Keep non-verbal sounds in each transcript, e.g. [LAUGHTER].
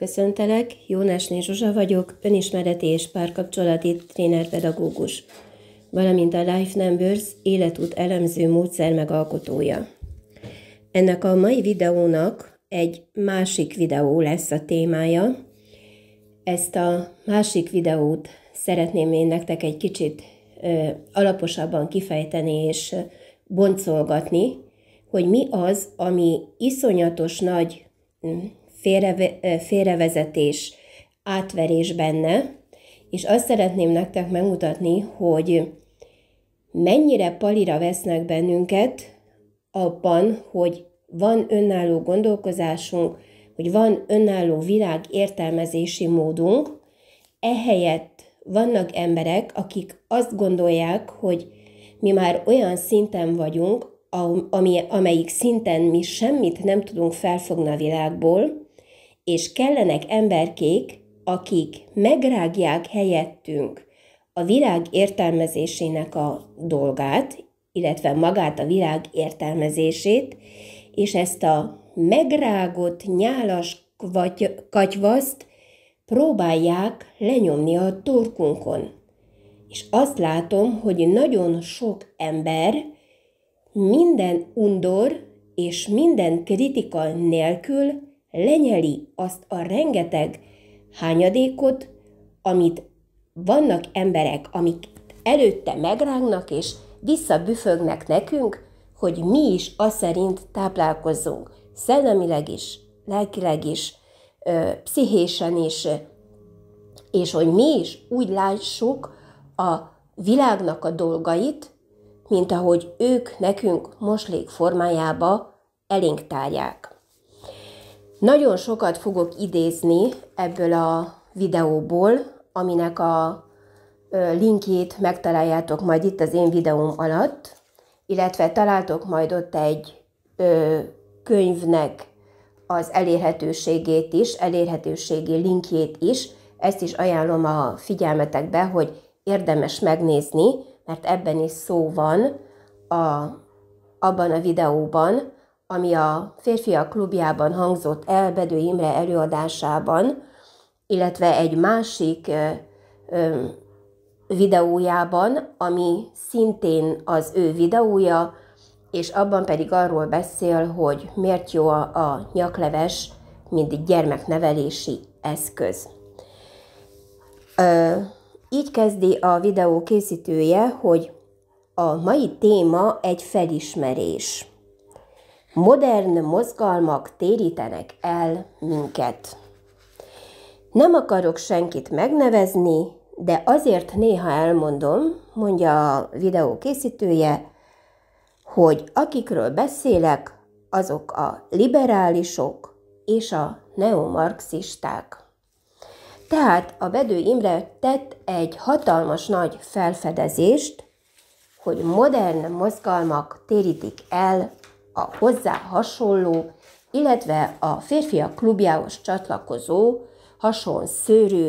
Köszöntelek, Jónásné Zsuzsa vagyok, önismereti és párkapcsolati trénerpedagógus, valamint a Life Numbers életút elemző módszer megalkotója. Ennek a mai videónak egy másik videó lesz a témája. Ezt a másik videót szeretném én nektek egy kicsit ö, alaposabban kifejteni és boncolgatni, hogy mi az, ami iszonyatos nagy félreve, félrevezetés, átverés benne, és azt szeretném nektek megmutatni, hogy mennyire palira vesznek bennünket abban, hogy van önálló gondolkozásunk, hogy van önálló világ értelmezési módunk, ehelyett vannak emberek, akik azt gondolják, hogy mi már olyan szinten vagyunk, ami, amelyik szinten mi semmit nem tudunk felfogni a világból, és kellenek emberkék, akik megrágják helyettünk a virág értelmezésének a dolgát, illetve magát a virág értelmezését, és ezt a megrágott nyálas katyvaszt próbálják lenyomni a torkunkon. És azt látom, hogy nagyon sok ember minden undor és minden kritika nélkül lenyeli azt a rengeteg hányadékot, amit vannak emberek, amik előtte megrágnak és visszabüfögnek nekünk, hogy mi is azt szerint táplálkozzunk. Szellemileg is, lelkileg is, pszichésen is, és hogy mi is úgy lássuk a világnak a dolgait, mint ahogy ők nekünk moslék formájába elénk tárják. Nagyon sokat fogok idézni ebből a videóból, aminek a linkjét megtaláljátok majd itt az én videóm alatt, illetve találtok majd ott egy könyvnek az elérhetőségét is, elérhetőségi linkjét is. Ezt is ajánlom a figyelmetekbe, hogy érdemes megnézni, mert ebben is szó van a, abban a videóban, ami a férfiak klubjában hangzott el Bedő Imre előadásában, illetve egy másik videójában, ami szintén az ő videója, és abban pedig arról beszél, hogy miért jó a, a nyakleves, mint gyermeknevelési eszköz. Ö, így kezdi a videó készítője, hogy a mai téma egy felismerés modern mozgalmak térítenek el minket. Nem akarok senkit megnevezni, de azért néha elmondom, mondja a videó készítője, hogy akikről beszélek, azok a liberálisok és a neomarxisták. Tehát a Bedő Imre tett egy hatalmas nagy felfedezést, hogy modern mozgalmak térítik el a hozzá hasonló, illetve a férfiak klubjához csatlakozó, hason szőrű,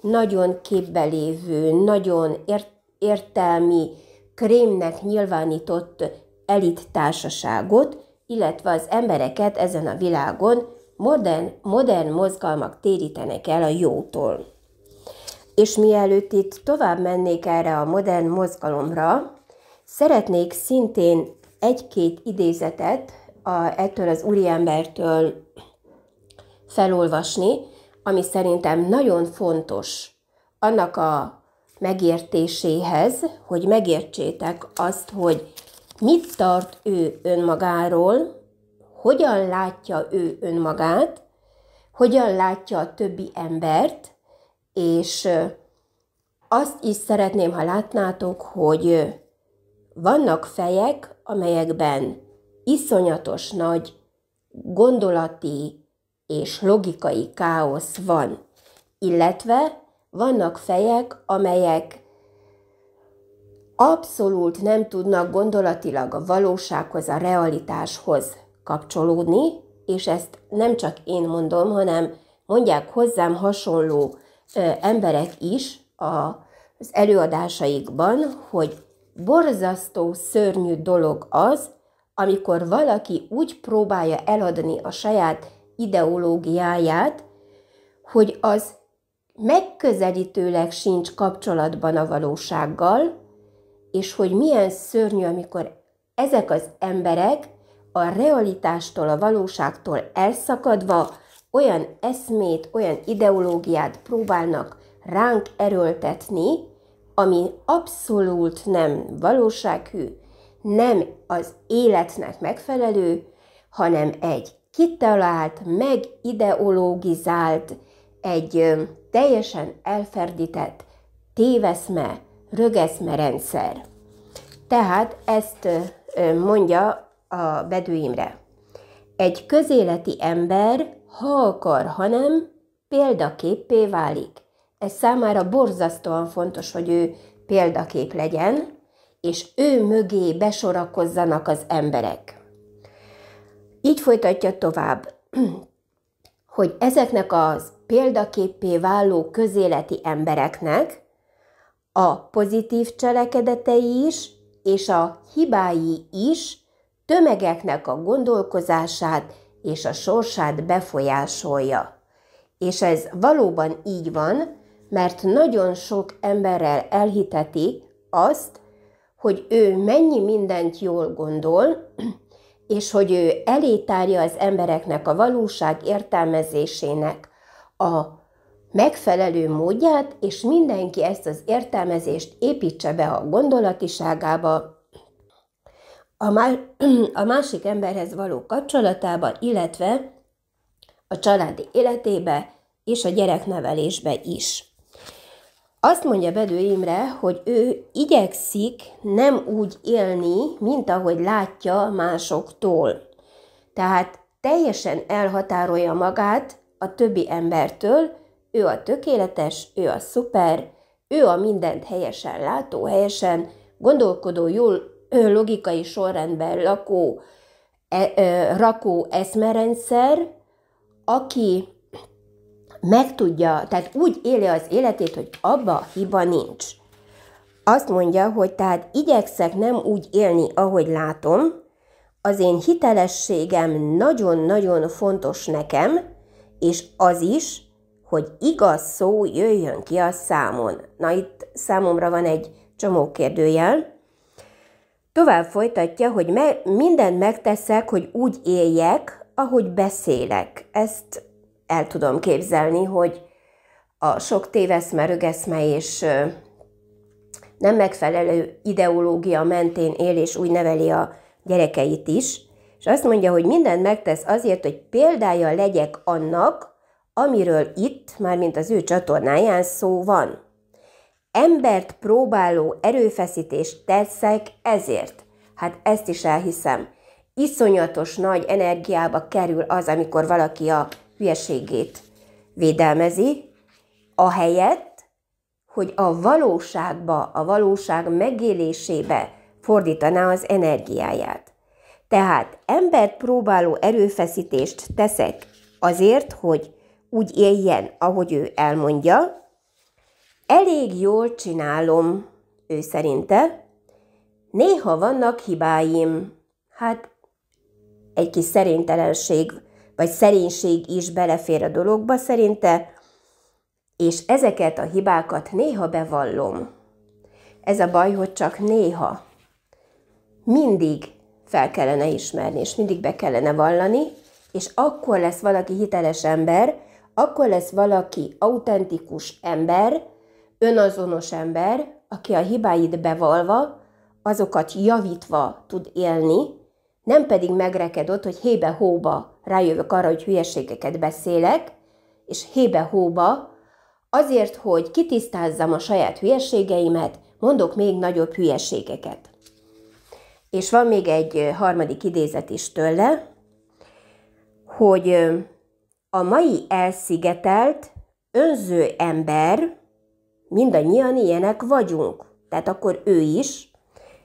nagyon képbelévő, nagyon ért- értelmi, krémnek nyilvánított elit társaságot, illetve az embereket ezen a világon modern, modern mozgalmak térítenek el a jótól. És mielőtt itt tovább mennék erre a modern mozgalomra, szeretnék szintén egy-két idézetet a, ettől az úriembertől felolvasni, ami szerintem nagyon fontos annak a megértéséhez, hogy megértsétek azt, hogy mit tart ő önmagáról, hogyan látja ő önmagát, hogyan látja a többi embert, és azt is szeretném, ha látnátok, hogy vannak fejek, amelyekben iszonyatos nagy gondolati és logikai káosz van, illetve vannak fejek, amelyek abszolút nem tudnak gondolatilag a valósághoz, a realitáshoz kapcsolódni, és ezt nem csak én mondom, hanem mondják hozzám hasonló ö, emberek is a, az előadásaikban, hogy borzasztó, szörnyű dolog az, amikor valaki úgy próbálja eladni a saját ideológiáját, hogy az megközelítőleg sincs kapcsolatban a valósággal, és hogy milyen szörnyű, amikor ezek az emberek a realitástól, a valóságtól elszakadva olyan eszmét, olyan ideológiát próbálnak ránk erőltetni, ami abszolút nem valósághű, nem az életnek megfelelő, hanem egy kitalált, megideologizált, egy teljesen elferdített téveszme, rögeszme rendszer. Tehát ezt mondja a Bedőimre. Egy közéleti ember, ha akar, ha nem, példaképpé válik ez számára borzasztóan fontos, hogy ő példakép legyen, és ő mögé besorakozzanak az emberek. Így folytatja tovább, [CLEARS THROAT] hogy ezeknek az példaképpé váló közéleti embereknek a pozitív cselekedetei is és a hibái is tömegeknek a gondolkozását és a sorsát befolyásolja. És ez valóban így van, mert nagyon sok emberrel elhiteti azt, hogy ő mennyi mindent jól gondol, és hogy ő elétárja az embereknek a valóság értelmezésének a megfelelő módját, és mindenki ezt az értelmezést építse be a gondolatiságába, a, má- [CLEARS THROAT] a másik emberhez való kapcsolatába, illetve a családi életébe és a gyereknevelésbe is. Azt mondja Bedő Imre, hogy ő igyekszik nem úgy élni, mint ahogy látja másoktól. Tehát teljesen elhatárolja magát a többi embertől, ő a tökéletes, ő a szuper, ő a mindent helyesen látó, helyesen gondolkodó, jól logikai sorrendben lakó, e, e, rakó eszmerendszer, aki meg tudja, tehát úgy éli az életét, hogy abba hiba nincs. Azt mondja, hogy tehát igyekszek nem úgy élni, ahogy látom, az én hitelességem nagyon-nagyon fontos nekem, és az is, hogy igaz szó jöjjön ki a számon. Na itt számomra van egy csomó kérdőjel. Tovább folytatja, hogy me- mindent megteszek, hogy úgy éljek, ahogy beszélek. Ezt el tudom képzelni, hogy a sok téveszme, rögeszme és nem megfelelő ideológia mentén él és úgy neveli a gyerekeit is, és azt mondja, hogy mindent megtesz azért, hogy példája legyek annak, amiről itt, mármint az ő csatornáján szó van. Embert próbáló erőfeszítést teszek ezért. Hát ezt is elhiszem. Iszonyatos nagy energiába kerül az, amikor valaki a hülyeségét védelmezi, ahelyett, hogy a valóságba, a valóság megélésébe fordítaná az energiáját. Tehát embert próbáló erőfeszítést teszek azért, hogy úgy éljen, ahogy ő elmondja. Elég jól csinálom, ő szerinte. Néha vannak hibáim. Hát egy kis szerintelenség vagy szerénység is belefér a dologba szerinte, és ezeket a hibákat néha bevallom. Ez a baj, hogy csak néha. Mindig fel kellene ismerni, és mindig be kellene vallani, és akkor lesz valaki hiteles ember, akkor lesz valaki autentikus ember, önazonos ember, aki a hibáit bevalva, azokat javítva tud élni, nem pedig megrekedott, hogy hébe-hóba rájövök arra, hogy hülyeségeket beszélek, és hébe-hóba, azért, hogy kitisztázzam a saját hülyeségeimet, mondok még nagyobb hülyeségeket. És van még egy harmadik idézet is tőle, hogy a mai elszigetelt, önző ember, mindannyian ilyenek vagyunk. Tehát akkor ő is,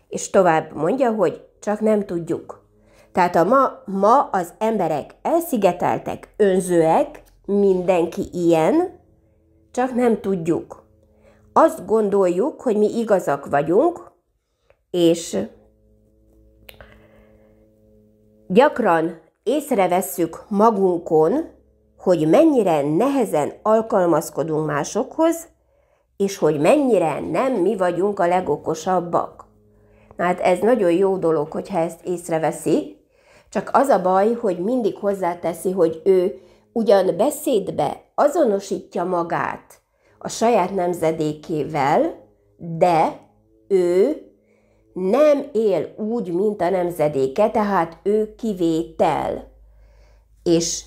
és tovább mondja, hogy csak nem tudjuk. Tehát a ma, ma az emberek elszigeteltek, önzőek, mindenki ilyen, csak nem tudjuk. Azt gondoljuk, hogy mi igazak vagyunk, és gyakran észrevesszük magunkon, hogy mennyire nehezen alkalmazkodunk másokhoz, és hogy mennyire nem mi vagyunk a legokosabbak. Na hát ez nagyon jó dolog, hogyha ezt észreveszi, csak az a baj, hogy mindig hozzáteszi, hogy ő ugyan beszédbe azonosítja magát a saját nemzedékével, de ő nem él úgy, mint a nemzedéke, tehát ő kivétel. És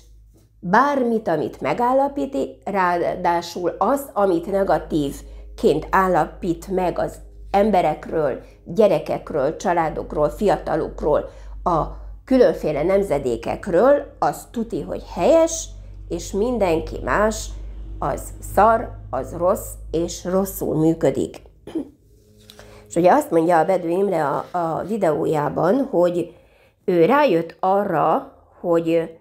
bármit, amit megállapít, ráadásul azt, amit negatívként állapít meg az emberekről, gyerekekről, családokról, fiatalokról a különféle nemzedékekről, az tuti, hogy helyes, és mindenki más, az szar, az rossz, és rosszul működik. És ugye azt mondja a Bedő Imre a, a videójában, hogy ő rájött arra, hogy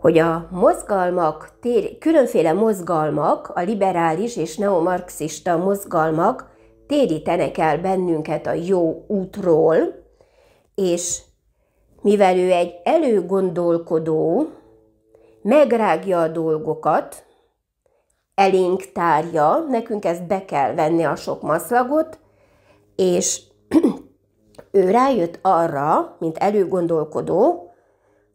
hogy a mozgalmak, tér, különféle mozgalmak, a liberális és neomarxista mozgalmak térítenek el bennünket a jó útról, és mivel ő egy előgondolkodó, megrágja a dolgokat, elénk tárja, nekünk ezt be kell venni a sok maszlagot, és [CLEARS THROAT] ő rájött arra, mint előgondolkodó,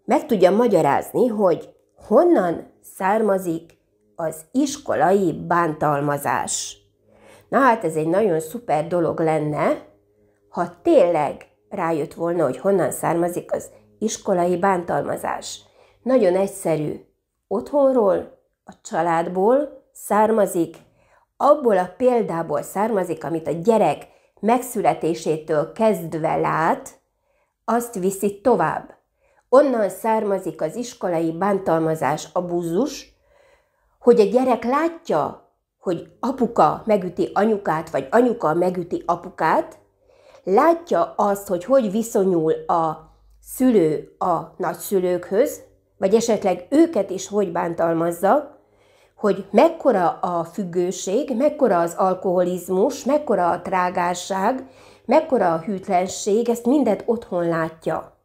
meg tudja magyarázni, hogy honnan származik az iskolai bántalmazás. Na hát ez egy nagyon szuper dolog lenne, ha tényleg rájött volna, hogy honnan származik az iskolai bántalmazás. Nagyon egyszerű. Otthonról, a családból származik, abból a példából származik, amit a gyerek megszületésétől kezdve lát, azt viszi tovább. Onnan származik az iskolai bántalmazás, abúzus, hogy a gyerek látja, hogy apuka megüti anyukát, vagy anyuka megüti apukát, látja azt, hogy hogy viszonyul a szülő a nagyszülőkhöz, vagy esetleg őket is hogy bántalmazza, hogy mekkora a függőség, mekkora az alkoholizmus, mekkora a trágárság, mekkora a hűtlenség, ezt mindet otthon látja.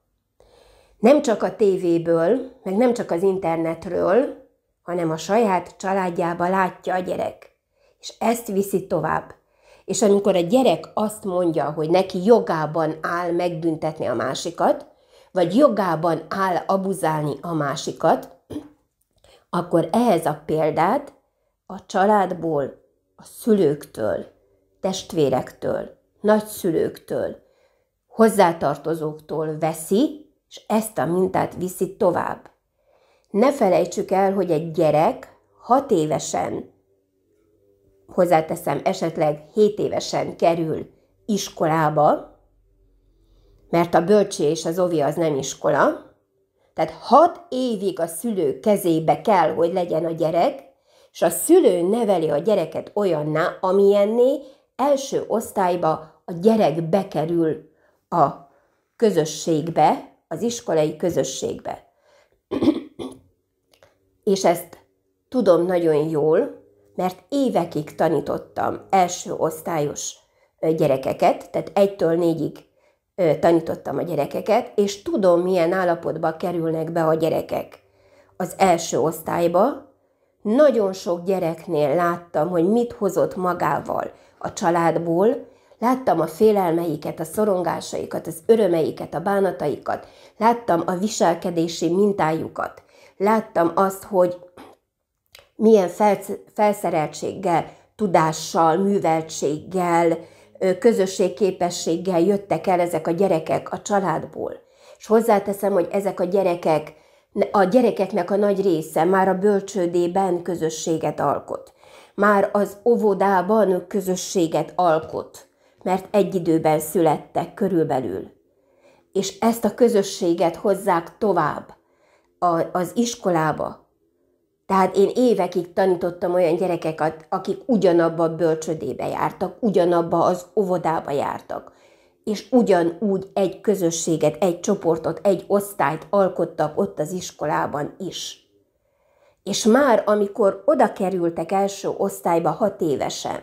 Nem csak a tévéből, meg nem csak az internetről, hanem a saját családjába látja a gyerek. És ezt viszi tovább. És amikor a gyerek azt mondja, hogy neki jogában áll megbüntetni a másikat, vagy jogában áll abuzálni a másikat, akkor ehhez a példát a családból, a szülőktől, testvérektől, nagyszülőktől, hozzátartozóktól veszi, és ezt a mintát viszi tovább. Ne felejtsük el, hogy egy gyerek hat évesen hozzáteszem, esetleg 7 évesen kerül iskolába, mert a bölcsi és az ovi az nem iskola, tehát 6 évig a szülő kezébe kell, hogy legyen a gyerek, és a szülő neveli a gyereket olyanná, amilyenné első osztályba a gyerek bekerül a közösségbe, az iskolai közösségbe. [CLEARS THROAT] és ezt tudom nagyon jól, mert évekig tanítottam első osztályos gyerekeket, tehát egytől négyig tanítottam a gyerekeket, és tudom, milyen állapotba kerülnek be a gyerekek az első osztályba. Nagyon sok gyereknél láttam, hogy mit hozott magával a családból, láttam a félelmeiket, a szorongásaikat, az örömeiket, a bánataikat, láttam a viselkedési mintájukat, láttam azt, hogy milyen felszereltséggel, tudással, műveltséggel, közösségképességgel jöttek el ezek a gyerekek a családból. És hozzáteszem, hogy ezek a gyerekek, a gyerekeknek a nagy része már a bölcsődében közösséget alkot. Már az óvodában közösséget alkot, mert egy időben születtek körülbelül. És ezt a közösséget hozzák tovább az iskolába, tehát én évekig tanítottam olyan gyerekeket, akik ugyanabba a bölcsödébe jártak, ugyanabba az óvodába jártak, és ugyanúgy egy közösséget, egy csoportot, egy osztályt alkottak ott az iskolában is. És már amikor oda kerültek első osztályba hat évesen,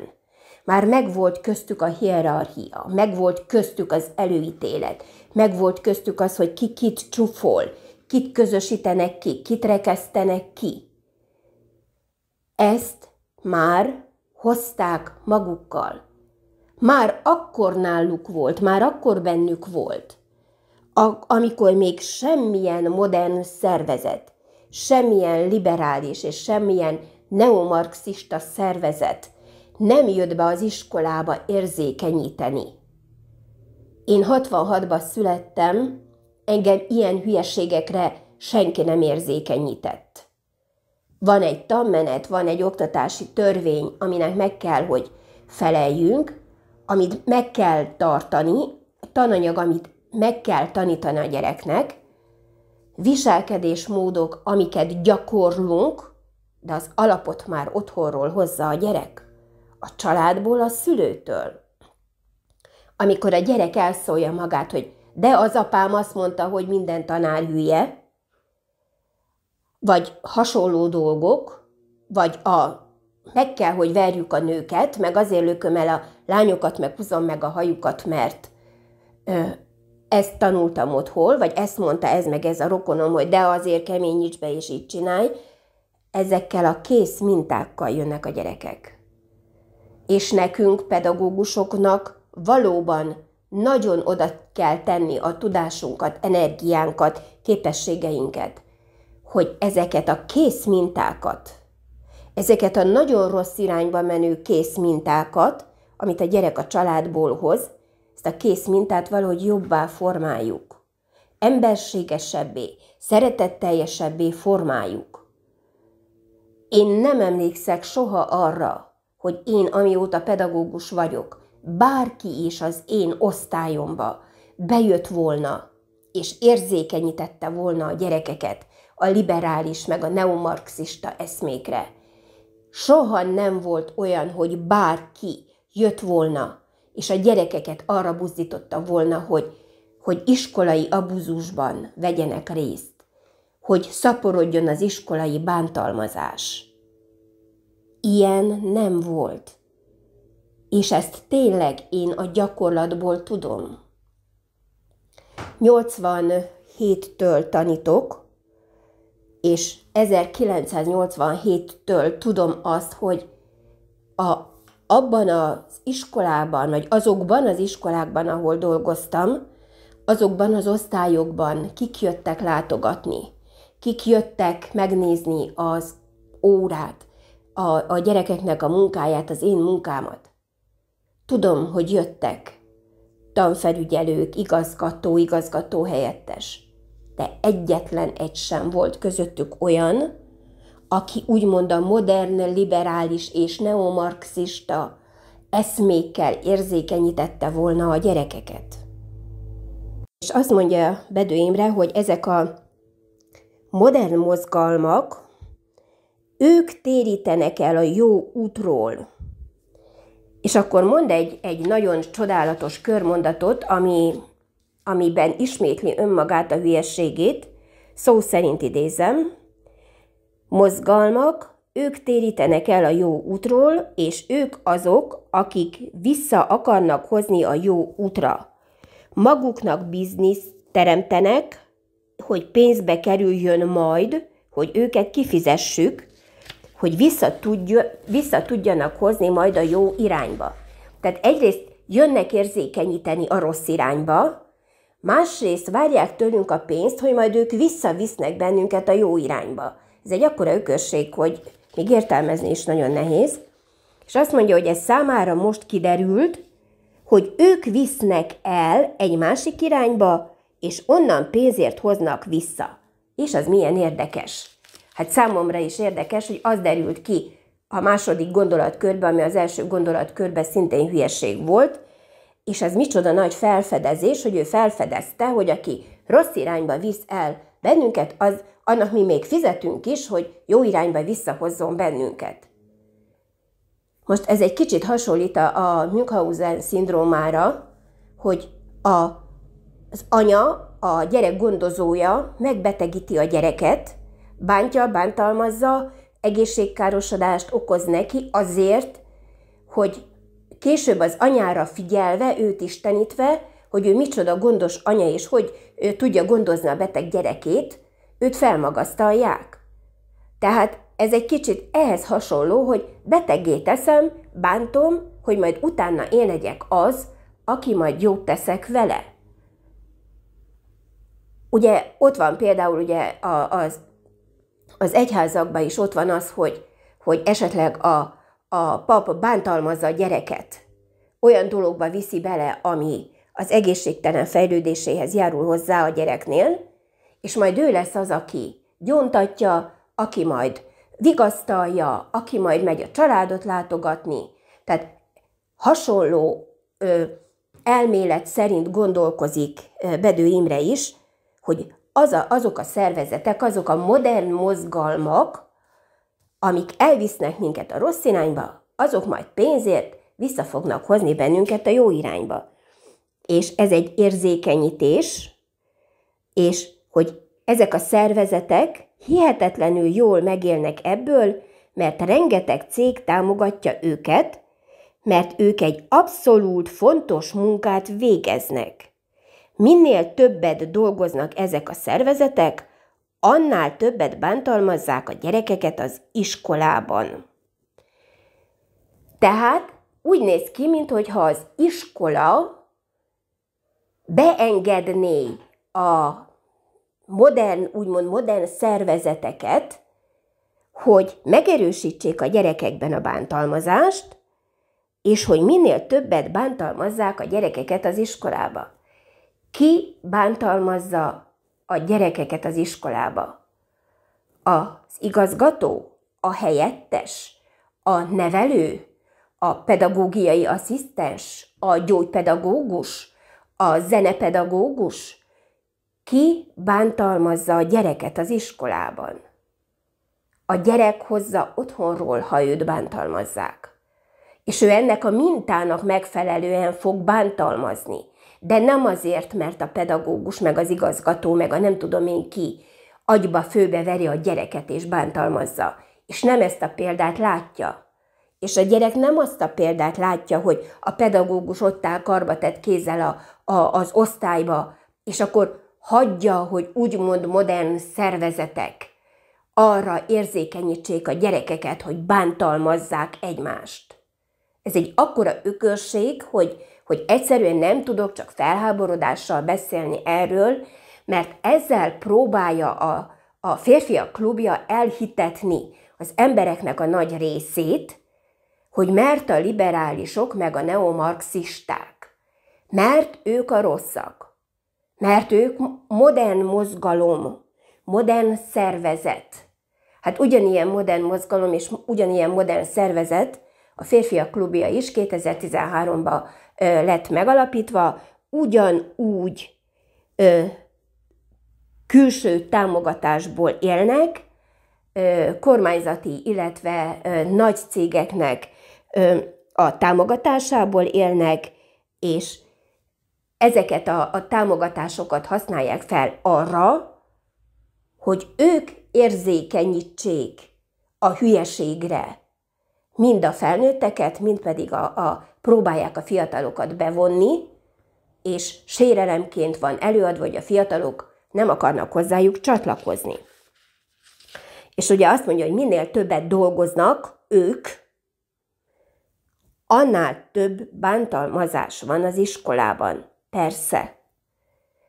már megvolt köztük a hierarchia, megvolt köztük az előítélet, megvolt köztük az, hogy ki kit csufol, kit közösítenek ki, kit rekesztenek ki. Ezt már hozták magukkal. Már akkor náluk volt, már akkor bennük volt, a, amikor még semmilyen modern szervezet, semmilyen liberális és semmilyen neomarxista szervezet nem jött be az iskolába érzékenyíteni. Én 66-ban születtem, engem ilyen hülyeségekre senki nem érzékenyített van egy tanmenet, van egy oktatási törvény, aminek meg kell, hogy feleljünk, amit meg kell tartani, a tananyag, amit meg kell tanítani a gyereknek, viselkedésmódok, amiket gyakorlunk, de az alapot már otthonról hozza a gyerek, a családból, a szülőtől. Amikor a gyerek elszólja magát, hogy de az apám azt mondta, hogy minden tanár hülye, vagy hasonló dolgok, vagy a meg kell, hogy verjük a nőket, meg azért lököm el a lányokat, meg húzom meg a hajukat, mert ö, ezt tanultam otthon, vagy ezt mondta ez meg ez a rokonom, hogy de azért keményíts be és így csinálj, ezekkel a kész mintákkal jönnek a gyerekek. És nekünk, pedagógusoknak valóban nagyon oda kell tenni a tudásunkat, energiánkat, képességeinket hogy ezeket a kész mintákat, ezeket a nagyon rossz irányba menő kész mintákat, amit a gyerek a családból hoz, ezt a kész mintát valahogy jobbá formáljuk. Emberségesebbé, szeretetteljesebbé formáljuk. Én nem emlékszek soha arra, hogy én, amióta pedagógus vagyok, bárki is az én osztályomba bejött volna, és érzékenyítette volna a gyerekeket a liberális meg a neomarxista eszmékre. Soha nem volt olyan, hogy bárki jött volna, és a gyerekeket arra buzdította volna, hogy, hogy iskolai abuzusban vegyenek részt, hogy szaporodjon az iskolai bántalmazás. Ilyen nem volt. És ezt tényleg én a gyakorlatból tudom. 87-től tanítok, és 1987-től tudom azt, hogy a, abban az iskolában, vagy azokban az iskolákban, ahol dolgoztam, azokban az osztályokban kik jöttek látogatni, kik jöttek megnézni az órát, a, a gyerekeknek a munkáját, az én munkámat. Tudom, hogy jöttek tanfelügyelők, igazgató, igazgató helyettes de egyetlen egy sem volt közöttük olyan, aki úgymond a modern, liberális és neomarxista eszmékkel érzékenyítette volna a gyerekeket. És azt mondja Bedő Imre, hogy ezek a modern mozgalmak, ők térítenek el a jó útról. És akkor mond egy, egy nagyon csodálatos körmondatot, ami amiben ismétli önmagát a hülyességét, szó szerint idézem, mozgalmak, ők térítenek el a jó útról, és ők azok, akik vissza akarnak hozni a jó útra. Maguknak bizniszt teremtenek, hogy pénzbe kerüljön majd, hogy őket kifizessük, hogy vissza, tudja, vissza tudjanak hozni majd a jó irányba. Tehát egyrészt jönnek érzékenyíteni a rossz irányba, Másrészt várják tőlünk a pénzt, hogy majd ők visszavisznek bennünket a jó irányba. Ez egy akkora ökösség, hogy még értelmezni is nagyon nehéz. És azt mondja, hogy ez számára most kiderült, hogy ők visznek el egy másik irányba, és onnan pénzért hoznak vissza. És az milyen érdekes. Hát számomra is érdekes, hogy az derült ki a második gondolatkörbe, ami az első gondolatkörbe szintén hülyeség volt, és ez micsoda nagy felfedezés, hogy ő felfedezte, hogy aki rossz irányba visz el bennünket, az annak mi még fizetünk is, hogy jó irányba visszahozzon bennünket. Most ez egy kicsit hasonlít a, a Münchhausen szindrómára, hogy a, az anya, a gyerek gondozója megbetegíti a gyereket, bántja, bántalmazza, egészségkárosodást okoz neki azért, hogy Később az anyára figyelve, őt is tenítve, hogy ő micsoda gondos anya, és hogy ő tudja gondozni a beteg gyerekét, őt felmagasztalják. Tehát ez egy kicsit ehhez hasonló, hogy beteggé teszem, bántom, hogy majd utána én legyek az, aki majd jót teszek vele. Ugye ott van például ugye az, az egyházakban is ott van az, hogy, hogy esetleg a, a pap bántalmazza a gyereket, olyan dologba viszi bele, ami az egészségtelen fejlődéséhez járul hozzá a gyereknél, és majd ő lesz az, aki gyóntatja, aki majd vigasztalja, aki majd megy a családot látogatni. Tehát hasonló ö, elmélet szerint gondolkozik Bedő Imre is, hogy az a, azok a szervezetek, azok a modern mozgalmak, amik elvisznek minket a rossz irányba, azok majd pénzért vissza fognak hozni bennünket a jó irányba. És ez egy érzékenyítés, és hogy ezek a szervezetek hihetetlenül jól megélnek ebből, mert rengeteg cég támogatja őket, mert ők egy abszolút fontos munkát végeznek. Minél többet dolgoznak ezek a szervezetek, annál többet bántalmazzák a gyerekeket az iskolában. Tehát úgy néz ki, mintha az iskola beengedné a modern, úgymond modern szervezeteket, hogy megerősítsék a gyerekekben a bántalmazást, és hogy minél többet bántalmazzák a gyerekeket az iskolába. Ki bántalmazza a gyerekeket az iskolába. Az igazgató, a helyettes, a nevelő, a pedagógiai asszisztens, a gyógypedagógus, a zenepedagógus, ki bántalmazza a gyereket az iskolában? A gyerek hozza otthonról, ha őt bántalmazzák. És ő ennek a mintának megfelelően fog bántalmazni – de nem azért, mert a pedagógus, meg az igazgató, meg a nem tudom én ki agyba főbe veri a gyereket és bántalmazza, és nem ezt a példát látja. És a gyerek nem azt a példát látja, hogy a pedagógus ott áll karba tett kézzel a, a, az osztályba, és akkor hagyja, hogy úgymond modern szervezetek arra érzékenyítsék a gyerekeket, hogy bántalmazzák egymást. Ez egy akkora ökörség, hogy hogy egyszerűen nem tudok csak felháborodással beszélni erről, mert ezzel próbálja a, a férfiak klubja elhitetni az embereknek a nagy részét, hogy mert a liberálisok meg a neomarxisták, mert ők a rosszak, mert ők modern mozgalom, modern szervezet. Hát ugyanilyen modern mozgalom és ugyanilyen modern szervezet, a férfiak klubja is 2013-ban lett megalapítva, ugyanúgy ö, külső támogatásból élnek, ö, kormányzati, illetve ö, nagy cégeknek ö, a támogatásából élnek, és ezeket a, a támogatásokat használják fel arra, hogy ők érzékenyítsék a hülyeségre, mind a felnőtteket, mind pedig a, a próbálják a fiatalokat bevonni, és sérelemként van előadva, hogy a fiatalok nem akarnak hozzájuk csatlakozni. És ugye azt mondja, hogy minél többet dolgoznak ők, annál több bántalmazás van az iskolában. Persze.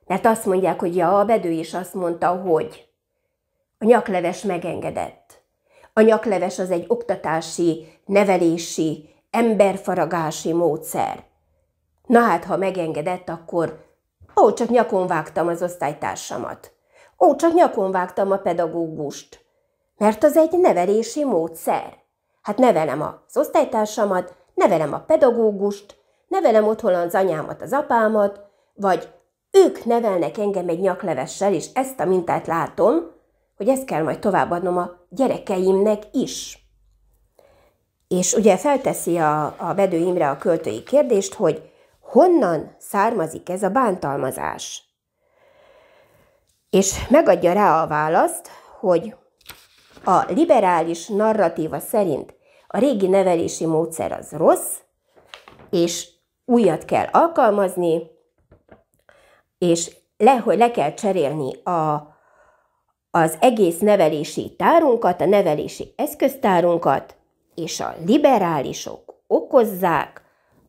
Mert azt mondják, hogy ja, a bedő is azt mondta, hogy a nyakleves megengedett. A nyakleves az egy oktatási, nevelési, emberfaragási módszer. Na hát, ha megengedett, akkor ó, csak nyakon vágtam az osztálytársamat. Ó, csak nyakon vágtam a pedagógust. Mert az egy nevelési módszer. Hát nevelem az osztálytársamat, nevelem a pedagógust, nevelem otthon az anyámat, az apámat, vagy ők nevelnek engem egy nyaklevessel, és ezt a mintát látom, hogy ezt kell majd továbbadnom a gyerekeimnek is. És ugye felteszi a, a Bedő Imre a költői kérdést, hogy honnan származik ez a bántalmazás? És megadja rá a választ, hogy a liberális narratíva szerint a régi nevelési módszer az rossz, és újat kell alkalmazni, és le, hogy le kell cserélni a, az egész nevelési tárunkat, a nevelési eszköztárunkat, és a liberálisok okozzák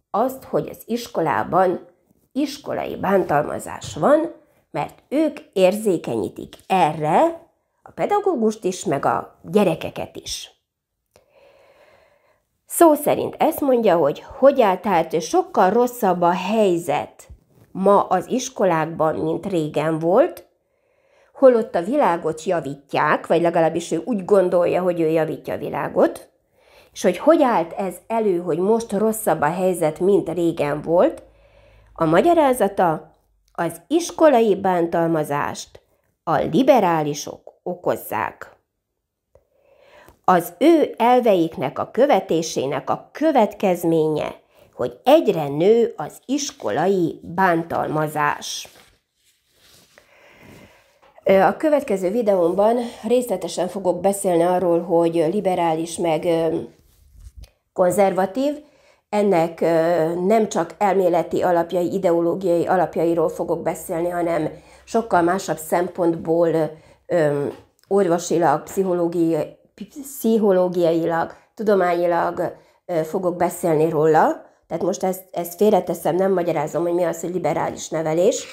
azt, hogy az iskolában iskolai bántalmazás van, mert ők érzékenyítik erre a pedagógust is, meg a gyerekeket is. Szó szerint ezt mondja, hogy hogy állt sokkal rosszabb a helyzet ma az iskolákban, mint régen volt, holott a világot javítják, vagy legalábbis ő úgy gondolja, hogy ő javítja a világot, és hogy hogy állt ez elő, hogy most rosszabb a helyzet, mint régen volt, a magyarázata az iskolai bántalmazást a liberálisok okozzák. Az ő elveiknek a követésének a következménye, hogy egyre nő az iskolai bántalmazás. A következő videómban részletesen fogok beszélni arról, hogy liberális meg konzervatív, ennek nem csak elméleti alapjai, ideológiai alapjairól fogok beszélni, hanem sokkal másabb szempontból orvosilag, pszichológiai, pszichológiailag, tudományilag fogok beszélni róla. Tehát most ezt, ezt félreteszem, nem magyarázom, hogy mi az, hogy liberális nevelés.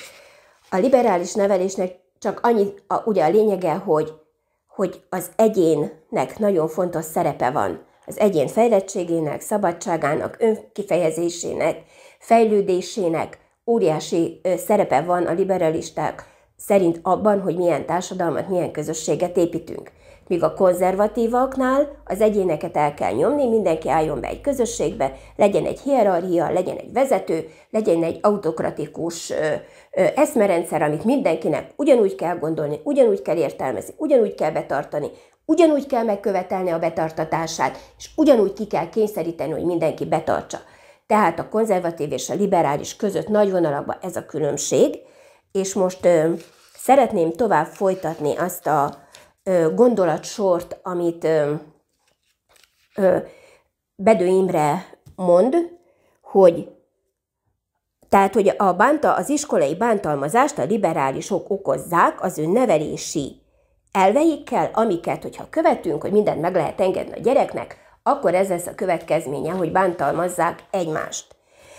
A liberális nevelésnek csak annyi, a, ugye a lényege, hogy, hogy az egyénnek nagyon fontos szerepe van. Az egyén fejlettségének, szabadságának, önkifejezésének, fejlődésének óriási szerepe van a liberalisták szerint abban, hogy milyen társadalmat, milyen közösséget építünk. Míg a konzervatívaknál az egyéneket el kell nyomni, mindenki álljon be egy közösségbe, legyen egy hierarchia, legyen egy vezető, legyen egy autokratikus eszmerendszer, amit mindenkinek ugyanúgy kell gondolni, ugyanúgy kell értelmezni, ugyanúgy kell betartani, ugyanúgy kell megkövetelni a betartatását, és ugyanúgy ki kell kényszeríteni, hogy mindenki betartsa. Tehát a konzervatív és a liberális között nagy vonalakban ez a különbség, és most ö, szeretném tovább folytatni azt a ö, gondolatsort, amit ö, ö, Bedő Imre mond, hogy tehát, hogy a bánta, az iskolai bántalmazást a liberálisok okozzák az ő nevelési elveikkel, amiket, hogyha követünk, hogy mindent meg lehet engedni a gyereknek, akkor ez lesz a következménye, hogy bántalmazzák egymást.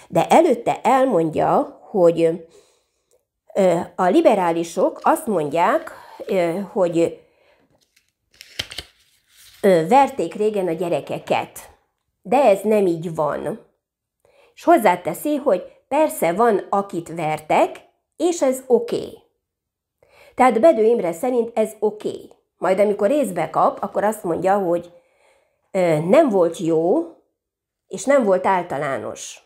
De előtte elmondja, hogy a liberálisok azt mondják, hogy verték régen a gyerekeket, de ez nem így van. És hozzáteszi, hogy Persze van, akit vertek, és ez oké. Okay. Tehát Bedő Imre szerint ez oké. Okay. Majd amikor részbe kap, akkor azt mondja, hogy ö, nem volt jó, és nem volt általános.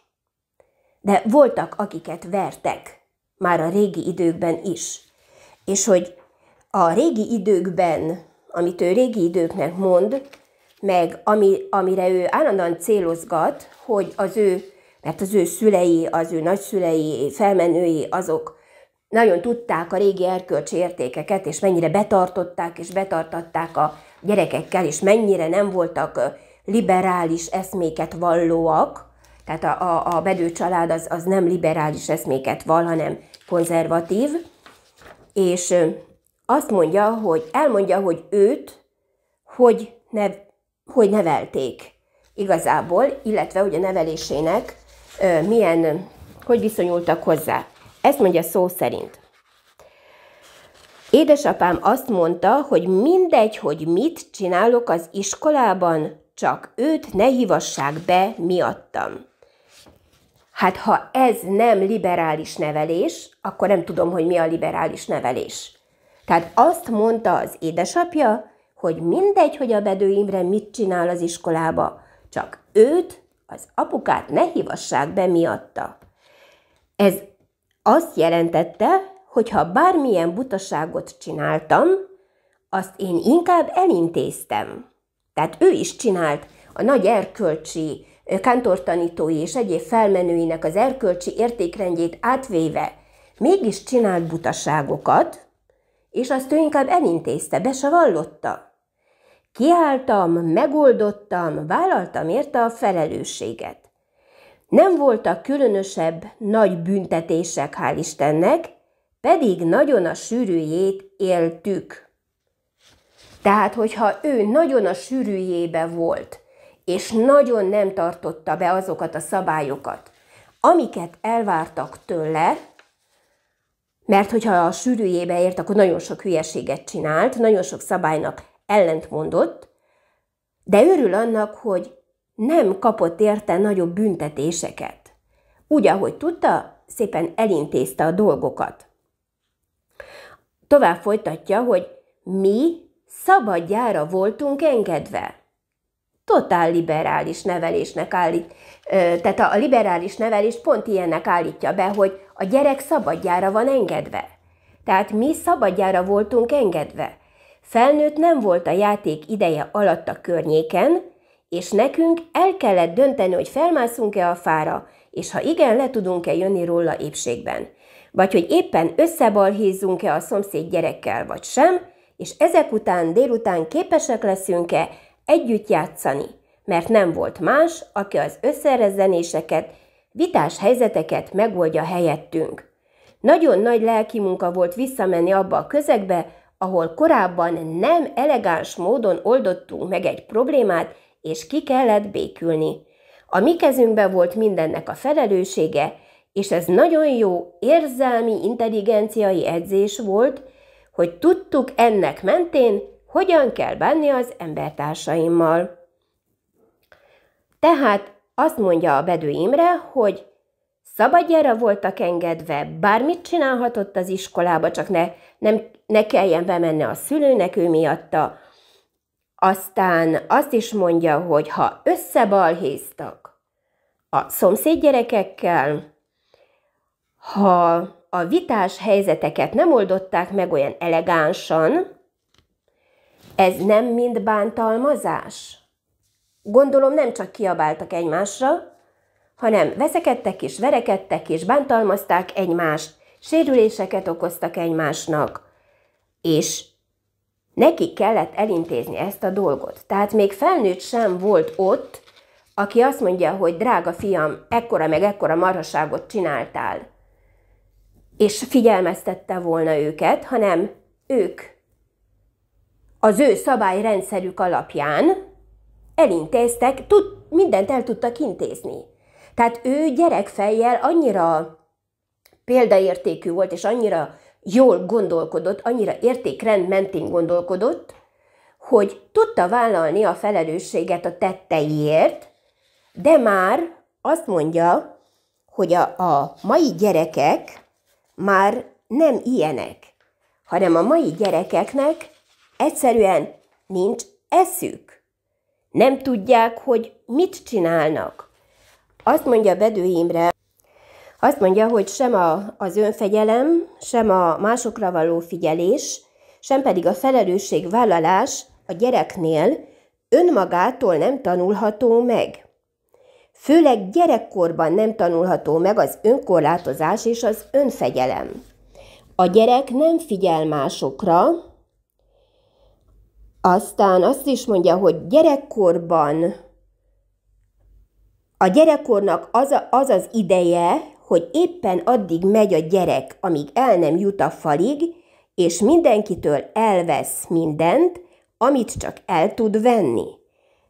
De voltak, akiket vertek, már a régi időkben is. És hogy a régi időkben, amit ő régi időknek mond, meg ami, amire ő állandóan célozgat, hogy az ő mert az ő szülei, az ő nagyszülei, felmenői, azok nagyon tudták a régi erkölcsi értékeket, és mennyire betartották és betartatták a gyerekekkel, és mennyire nem voltak liberális eszméket vallóak, tehát a, a, a bedő család az, az nem liberális eszméket vall, hanem konzervatív, és azt mondja, hogy elmondja, hogy őt, hogy, nev, hogy nevelték igazából, illetve hogy a nevelésének milyen, hogy viszonyultak hozzá. Ezt mondja szó szerint. Édesapám azt mondta, hogy mindegy, hogy mit csinálok az iskolában, csak őt ne hívassák be miattam. Hát ha ez nem liberális nevelés, akkor nem tudom, hogy mi a liberális nevelés. Tehát azt mondta az édesapja, hogy mindegy, hogy a Bedő Imre mit csinál az iskolába, csak őt az apukát ne hívassák be miatta. Ez azt jelentette, hogy ha bármilyen butaságot csináltam, azt én inkább elintéztem. Tehát ő is csinált a nagy erkölcsi kantortanítói és egyéb felmenőinek az erkölcsi értékrendjét átvéve, mégis csinált butaságokat, és azt ő inkább elintézte, be se vallotta. Kiálltam, megoldottam, vállaltam érte a felelősséget. Nem voltak különösebb nagy büntetések, hál' Istennek, pedig nagyon a sűrűjét éltük. Tehát, hogyha ő nagyon a sűrűjébe volt, és nagyon nem tartotta be azokat a szabályokat, amiket elvártak tőle, mert hogyha a sűrűjébe ért, akkor nagyon sok hülyeséget csinált, nagyon sok szabálynak ellentmondott, de örül annak, hogy nem kapott érte nagyobb büntetéseket. Úgy, ahogy tudta, szépen elintézte a dolgokat. Tovább folytatja, hogy mi szabadjára voltunk engedve. Totál liberális nevelésnek állít, tehát a liberális nevelés pont ilyennek állítja be, hogy a gyerek szabadjára van engedve. Tehát mi szabadjára voltunk engedve. Felnőtt nem volt a játék ideje alatt a környéken, és nekünk el kellett dönteni, hogy felmászunk-e a fára, és ha igen, le tudunk-e jönni róla épségben. Vagy hogy éppen összebalhízzunk e a szomszéd gyerekkel, vagy sem, és ezek után délután képesek leszünk-e együtt játszani, mert nem volt más, aki az összerezzenéseket, vitás helyzeteket megoldja helyettünk. Nagyon nagy lelki munka volt visszamenni abba a közegbe, ahol korábban nem elegáns módon oldottunk meg egy problémát, és ki kellett békülni. A mi kezünkbe volt mindennek a felelőssége, és ez nagyon jó érzelmi intelligenciai edzés volt, hogy tudtuk ennek mentén, hogyan kell bánni az embertársaimmal. Tehát azt mondja a Bedő Imre, hogy szabadjára voltak engedve, bármit csinálhatott az iskolába, csak ne nem, ne kelljen bemenne a szülőnek ő miatta. Aztán azt is mondja, hogy ha összebalhéztak a szomszéd gyerekekkel, ha a vitás helyzeteket nem oldották meg olyan elegánsan, ez nem mind bántalmazás? Gondolom nem csak kiabáltak egymásra, hanem veszekedtek és verekedtek és bántalmazták egymást sérüléseket okoztak egymásnak, és neki kellett elintézni ezt a dolgot. Tehát még felnőtt sem volt ott, aki azt mondja, hogy drága fiam, ekkora meg ekkora marhaságot csináltál, és figyelmeztette volna őket, hanem ők az ő szabályrendszerük alapján elintéztek, tud, mindent el tudtak intézni. Tehát ő gyerekfejjel annyira példaértékű volt, és annyira jól gondolkodott, annyira értékrend mentén gondolkodott, hogy tudta vállalni a felelősséget a tetteiért, de már azt mondja, hogy a, a mai gyerekek már nem ilyenek, hanem a mai gyerekeknek egyszerűen nincs eszük. Nem tudják, hogy mit csinálnak. Azt mondja Bedő Imre, azt mondja, hogy sem a, az önfegyelem, sem a másokra való figyelés, sem pedig a vállalás a gyereknél önmagától nem tanulható meg. Főleg gyerekkorban nem tanulható meg az önkorlátozás és az önfegyelem. A gyerek nem figyel másokra, aztán azt is mondja, hogy gyerekkorban a gyerekkornak az, a, az az ideje, hogy éppen addig megy a gyerek, amíg el nem jut a falig, és mindenkitől elvesz mindent, amit csak el tud venni.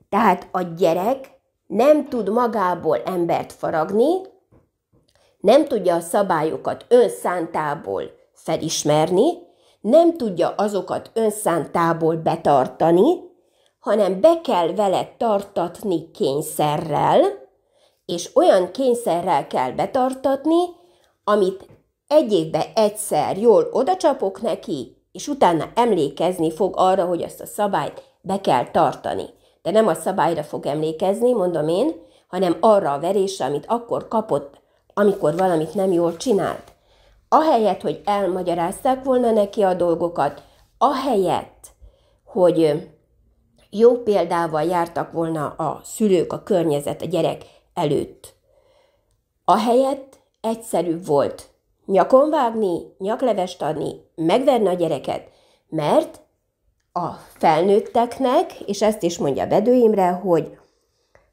Tehát a gyerek nem tud magából embert faragni, nem tudja a szabályokat önszántából felismerni, nem tudja azokat önszántából betartani, hanem be kell vele tartatni kényszerrel, és olyan kényszerrel kell betartatni, amit egy évben egyszer jól odacsapok neki, és utána emlékezni fog arra, hogy azt a szabályt be kell tartani. De nem a szabályra fog emlékezni, mondom én, hanem arra a verésre, amit akkor kapott, amikor valamit nem jól csinált. Ahelyett, hogy elmagyarázták volna neki a dolgokat, ahelyett, hogy jó példával jártak volna a szülők, a környezet, a gyerek, előtt. A helyett egyszerűbb volt. Nyakon vágni, nyaklevest adni, megverni a gyereket, mert a felnőtteknek, és ezt is mondja Bedőimre, hogy,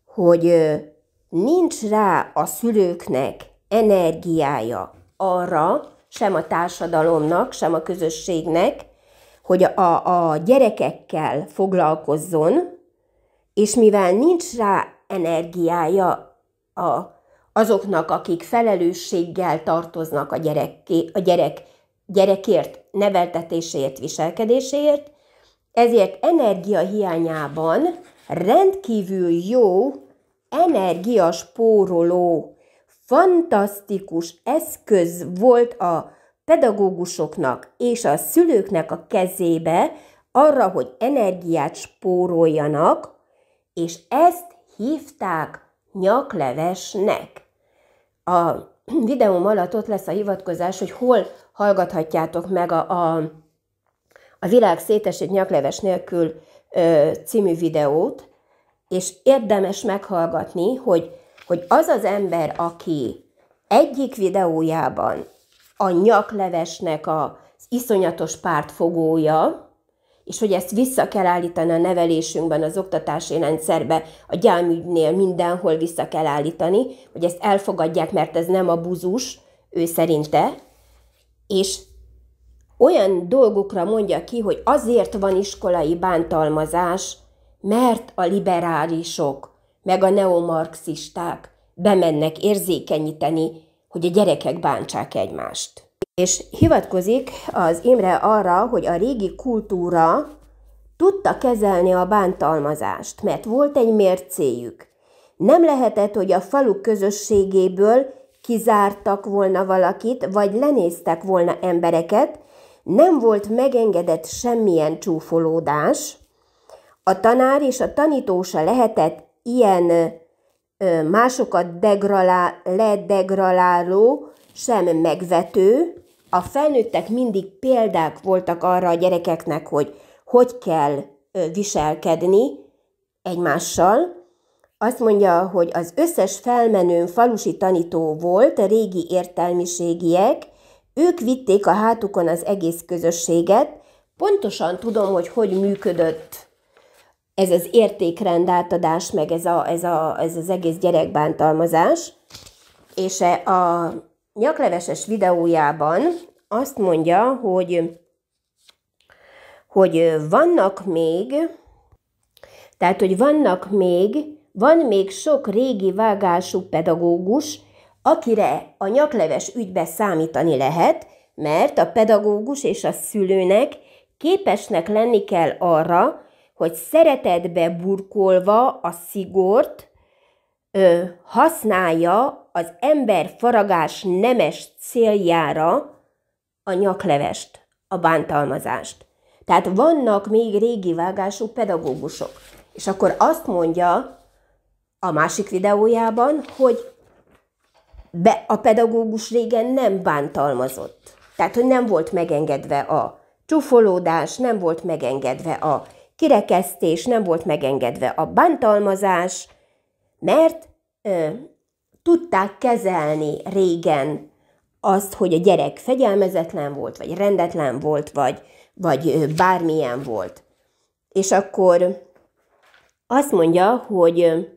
hogy nincs rá a szülőknek energiája arra, sem a társadalomnak, sem a közösségnek, hogy a, a gyerekekkel foglalkozzon, és mivel nincs rá energiája a, azoknak, akik felelősséggel tartoznak a, gyereké, a gyerek, gyerekért, neveltetésért, viselkedéséért, ezért energia hiányában rendkívül jó, energiaspóroló, fantasztikus eszköz volt a pedagógusoknak és a szülőknek a kezébe arra, hogy energiát spóroljanak, és ezt hívták nyaklevesnek. A [CLEARS THROAT] videóm alatt ott lesz a hivatkozás, hogy hol hallgathatjátok meg a, a, a világ szétesett nyakleves nélkül ö, című videót, és érdemes meghallgatni, hogy, hogy az az ember, aki egyik videójában a nyaklevesnek az iszonyatos pártfogója, és hogy ezt vissza kell állítani a nevelésünkben, az oktatási rendszerbe, a gyámügynél mindenhol vissza kell állítani, hogy ezt elfogadják, mert ez nem a buzus, ő szerinte, és olyan dolgokra mondja ki, hogy azért van iskolai bántalmazás, mert a liberálisok, meg a neomarxisták bemennek érzékenyíteni, hogy a gyerekek bántsák egymást. És hivatkozik az Imre arra, hogy a régi kultúra tudta kezelni a bántalmazást, mert volt egy mércéjük. Nem lehetett, hogy a falu közösségéből kizártak volna valakit, vagy lenéztek volna embereket, nem volt megengedett semmilyen csúfolódás. A tanár és a tanítósa lehetett ilyen másokat degralá, ledegraláló, sem megvető, a felnőttek mindig példák voltak arra a gyerekeknek, hogy hogy kell viselkedni egymással, azt mondja, hogy az összes felmenőn falusi tanító volt, régi értelmiségiek, ők vitték a hátukon az egész közösséget, pontosan tudom, hogy hogy működött ez az értékrend átadás, meg ez, a, ez, a, ez az egész gyerekbántalmazás, és a nyakleveses videójában azt mondja, hogy, hogy vannak még, tehát, hogy vannak még, van még sok régi vágású pedagógus, akire a nyakleves ügybe számítani lehet, mert a pedagógus és a szülőnek képesnek lenni kell arra, hogy szeretetbe burkolva a szigort ö, használja az ember faragás nemes céljára a nyaklevest, a bántalmazást. Tehát vannak még régi vágású pedagógusok. És akkor azt mondja a másik videójában, hogy be, a pedagógus régen nem bántalmazott. Tehát, hogy nem volt megengedve a csúfolódás, nem volt megengedve a kirekesztés, nem volt megengedve a bántalmazás, mert ö, tudták kezelni régen azt, hogy a gyerek fegyelmezetlen volt, vagy rendetlen volt, vagy, vagy bármilyen volt. És akkor azt mondja, hogy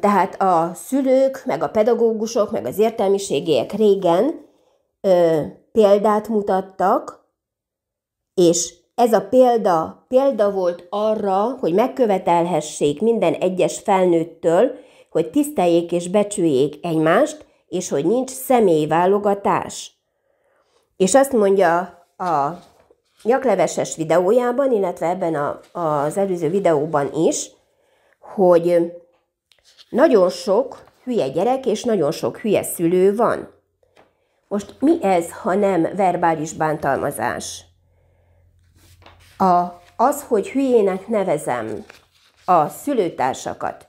tehát a szülők, meg a pedagógusok, meg az értelmiségiek régen példát mutattak, és ez a példa, példa volt arra, hogy megkövetelhessék minden egyes felnőttől, hogy tiszteljék és becsüljék egymást, és hogy nincs személyválogatás. És azt mondja a nyakleveses videójában, illetve ebben a, az előző videóban is, hogy nagyon sok hülye gyerek és nagyon sok hülye szülő van. Most mi ez, ha nem verbális bántalmazás? A, az, hogy hülyének nevezem a szülőtársakat,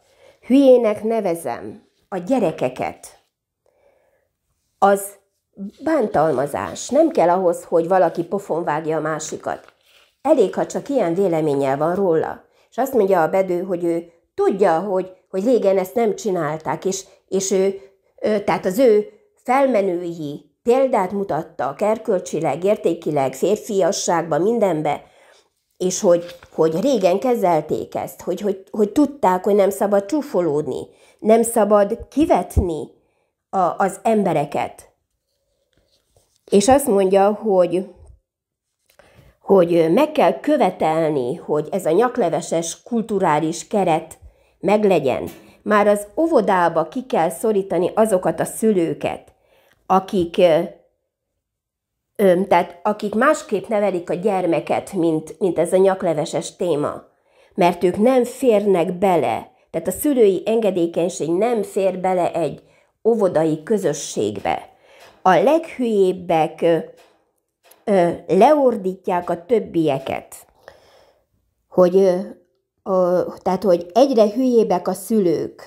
hülyének nevezem a gyerekeket, az bántalmazás. Nem kell ahhoz, hogy valaki pofon vágja a másikat. Elég, ha csak ilyen véleménnyel van róla. És azt mondja a bedő, hogy ő tudja, hogy, hogy régen ezt nem csinálták, és, és ő, ő, tehát az ő felmenői példát mutatta, kerkölcsileg, értékileg, férfiasságban, mindenbe, és hogy, hogy régen kezelték ezt, hogy, hogy, hogy tudták, hogy nem szabad csúfolódni, nem szabad kivetni a, az embereket. És azt mondja, hogy, hogy meg kell követelni, hogy ez a nyakleveses kulturális keret meglegyen. Már az óvodába ki kell szorítani azokat a szülőket, akik tehát akik másképp nevelik a gyermeket, mint, mint ez a nyakleveses téma, mert ők nem férnek bele, tehát a szülői engedékenység nem fér bele egy óvodai közösségbe. A leghülyébbek ö, ö, leordítják a többieket, hogy, ö, ö, tehát, hogy egyre hülyébbek a szülők.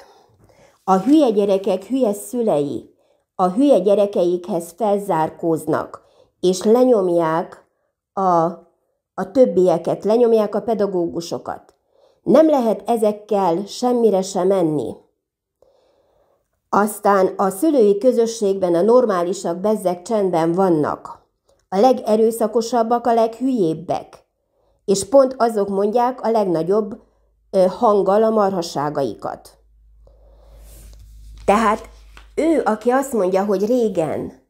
A hülye gyerekek hülye szülei, a hülye gyerekeikhez felzárkóznak – és lenyomják a, a többieket, lenyomják a pedagógusokat. Nem lehet ezekkel semmire sem menni. Aztán a szülői közösségben a normálisak bezzeg csendben vannak. A legerőszakosabbak a leghülyébbek. És pont azok mondják a legnagyobb hanggal a marhaságaikat. Tehát ő, aki azt mondja, hogy régen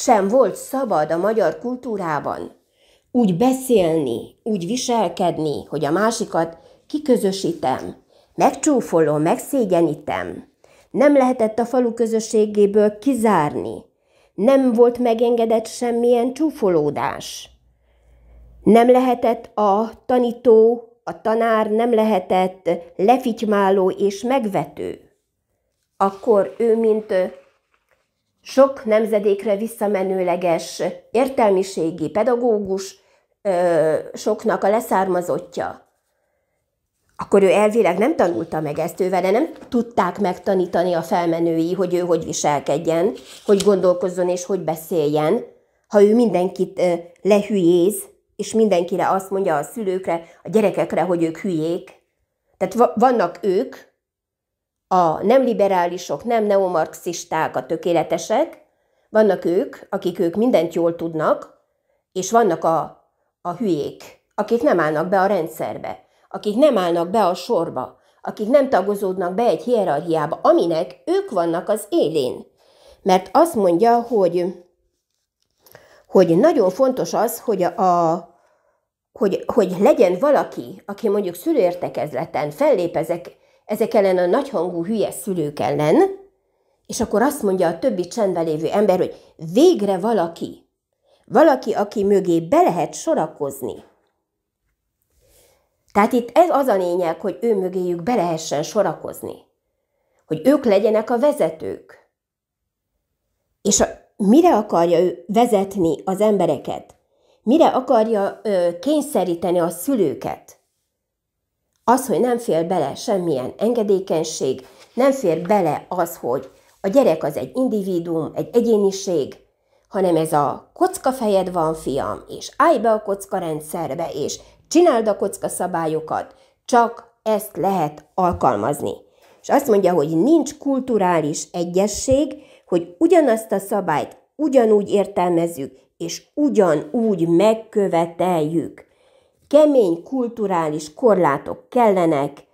sem volt szabad a magyar kultúrában úgy beszélni, úgy viselkedni, hogy a másikat kiközösítem, megcsúfolom, megszégyenítem. Nem lehetett a falu közösségéből kizárni. Nem volt megengedett semmilyen csúfolódás. Nem lehetett a tanító, a tanár nem lehetett lefitymáló és megvető. Akkor ő, mint sok nemzedékre visszamenőleges értelmiségi pedagógus ö, soknak a leszármazottja, akkor ő elvileg nem tanulta meg ezt, ővel nem tudták megtanítani a felmenői, hogy ő hogy viselkedjen, hogy gondolkozzon és hogy beszéljen, ha ő mindenkit ö, lehülyéz, és mindenkire azt mondja a szülőkre, a gyerekekre, hogy ők hülyék. Tehát vannak ők, a nem liberálisok, nem neomarxisták a tökéletesek, vannak ők, akik ők mindent jól tudnak, és vannak a, a hülyék, akik nem állnak be a rendszerbe, akik nem állnak be a sorba, akik nem tagozódnak be egy hierarchiába, aminek ők vannak az élén. Mert azt mondja, hogy, hogy nagyon fontos az, hogy a, hogy, hogy legyen valaki, aki mondjuk szülőértekezleten fellép ezek ezek ellen a nagyhangú hülye szülők ellen, és akkor azt mondja a többi csendben lévő ember, hogy végre valaki, valaki, aki mögé be lehet sorakozni. Tehát itt ez az a lényeg, hogy ő mögéjük be lehessen sorakozni. Hogy ők legyenek a vezetők. És a, mire akarja ő vezetni az embereket? Mire akarja ö, kényszeríteni a szülőket? Az, hogy nem fér bele semmilyen engedékenység, nem fér bele az, hogy a gyerek az egy individuum, egy egyéniség, hanem ez a fejed van, fiam, és állj be a kocka rendszerbe, és csináld a kocka szabályokat, csak ezt lehet alkalmazni. És azt mondja, hogy nincs kulturális egyesség, hogy ugyanazt a szabályt ugyanúgy értelmezzük, és ugyanúgy megköveteljük kemény kulturális korlátok kellenek,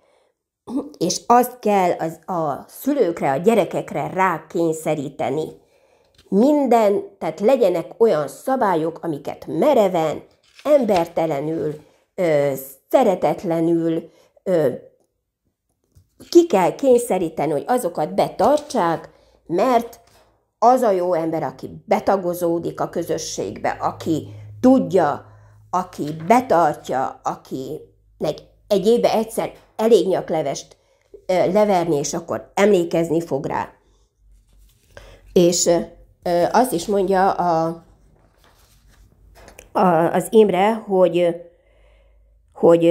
[CLEARS THROAT] és azt kell az, a szülőkre, a gyerekekre rákényszeríteni. Minden, tehát legyenek olyan szabályok, amiket mereven, embertelenül, ö, szeretetlenül ö, ki kell kényszeríteni, hogy azokat betartsák, mert az a jó ember, aki betagozódik a közösségbe, aki tudja, aki betartja, aki, egy éve egyszer elég nyaklevest leverni, és akkor emlékezni fog rá. És azt is mondja a, a, az Imre, hogy, hogy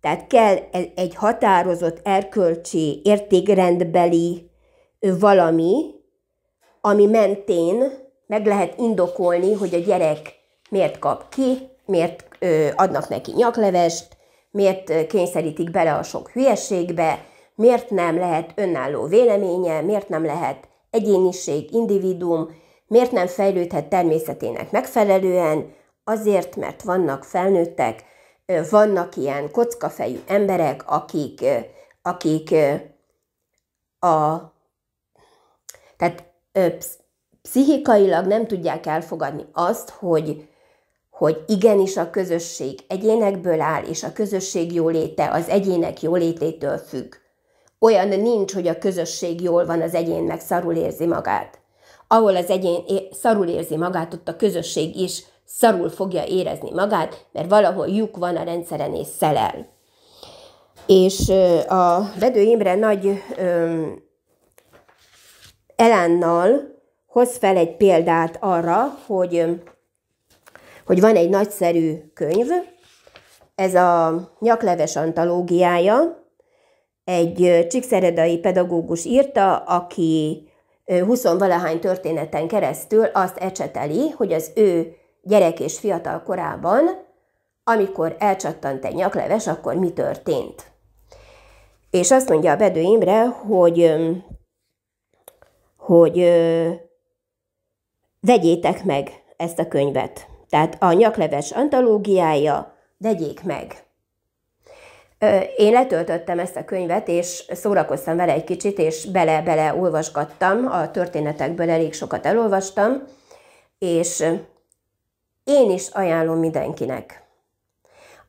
tehát kell e-, egy határozott erkölcsi, értékrendbeli valami, ami mentén meg lehet indokolni, hogy a gyerek miért kap ki, miért ö, adnak neki nyaklevest, miért kényszerítik bele a sok hülyeségbe, miért nem lehet önálló véleménye, miért nem lehet egyéniség, individuum, miért nem fejlődhet természetének megfelelően, azért, mert vannak felnőttek, vannak ilyen kockafejű emberek, akik, akik a, tehát pszichikailag nem tudják elfogadni azt, hogy hogy igenis a közösség egyénekből áll, és a közösség jóléte az egyének jólététől függ. Olyan nincs, hogy a közösség jól van, az egyén meg szarul érzi magát. Ahol az egyén é- szarul érzi magát, ott a közösség is szarul fogja érezni magát, mert valahol lyuk van a rendszeren és szelel. És a Vedő Imre nagy öm, elánnal hoz fel egy példát arra, hogy hogy van egy nagyszerű könyv, ez a Nyakleves antológiája, egy csíkszeredai pedagógus írta, aki 20-valahány történeten keresztül azt ecseteli, hogy az ő gyerek és fiatal korában, amikor elcsattant egy nyakleves, akkor mi történt. És azt mondja a Bedő Imre, hogy, hogy vegyétek meg ezt a könyvet. Tehát a nyakleves antológiája, vegyék meg. Én letöltöttem ezt a könyvet, és szórakoztam vele egy kicsit, és bele-bele olvasgattam, a történetekből elég sokat elolvastam, és én is ajánlom mindenkinek.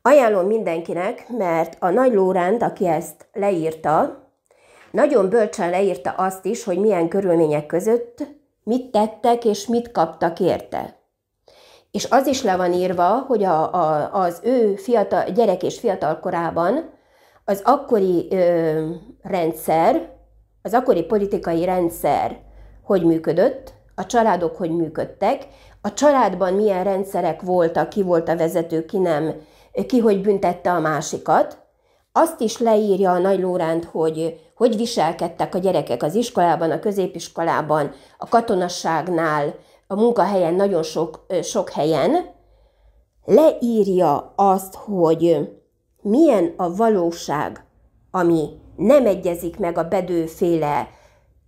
Ajánlom mindenkinek, mert a Nagy Lóránt, aki ezt leírta, nagyon bölcsen leírta azt is, hogy milyen körülmények között mit tettek és mit kaptak érte és az is le van írva, hogy a, a, az ő fiatal, gyerek és fiatal korában az akkori ö, rendszer, az akkori politikai rendszer hogy működött, a családok hogy működtek, a családban milyen rendszerek voltak, ki volt a vezető, ki nem, ki hogy büntette a másikat. Azt is leírja a Nagy Lóránt, hogy hogy viselkedtek a gyerekek az iskolában, a középiskolában, a katonasságnál, a munkahelyen, nagyon sok, sok helyen, leírja azt, hogy milyen a valóság, ami nem egyezik meg a bedőféle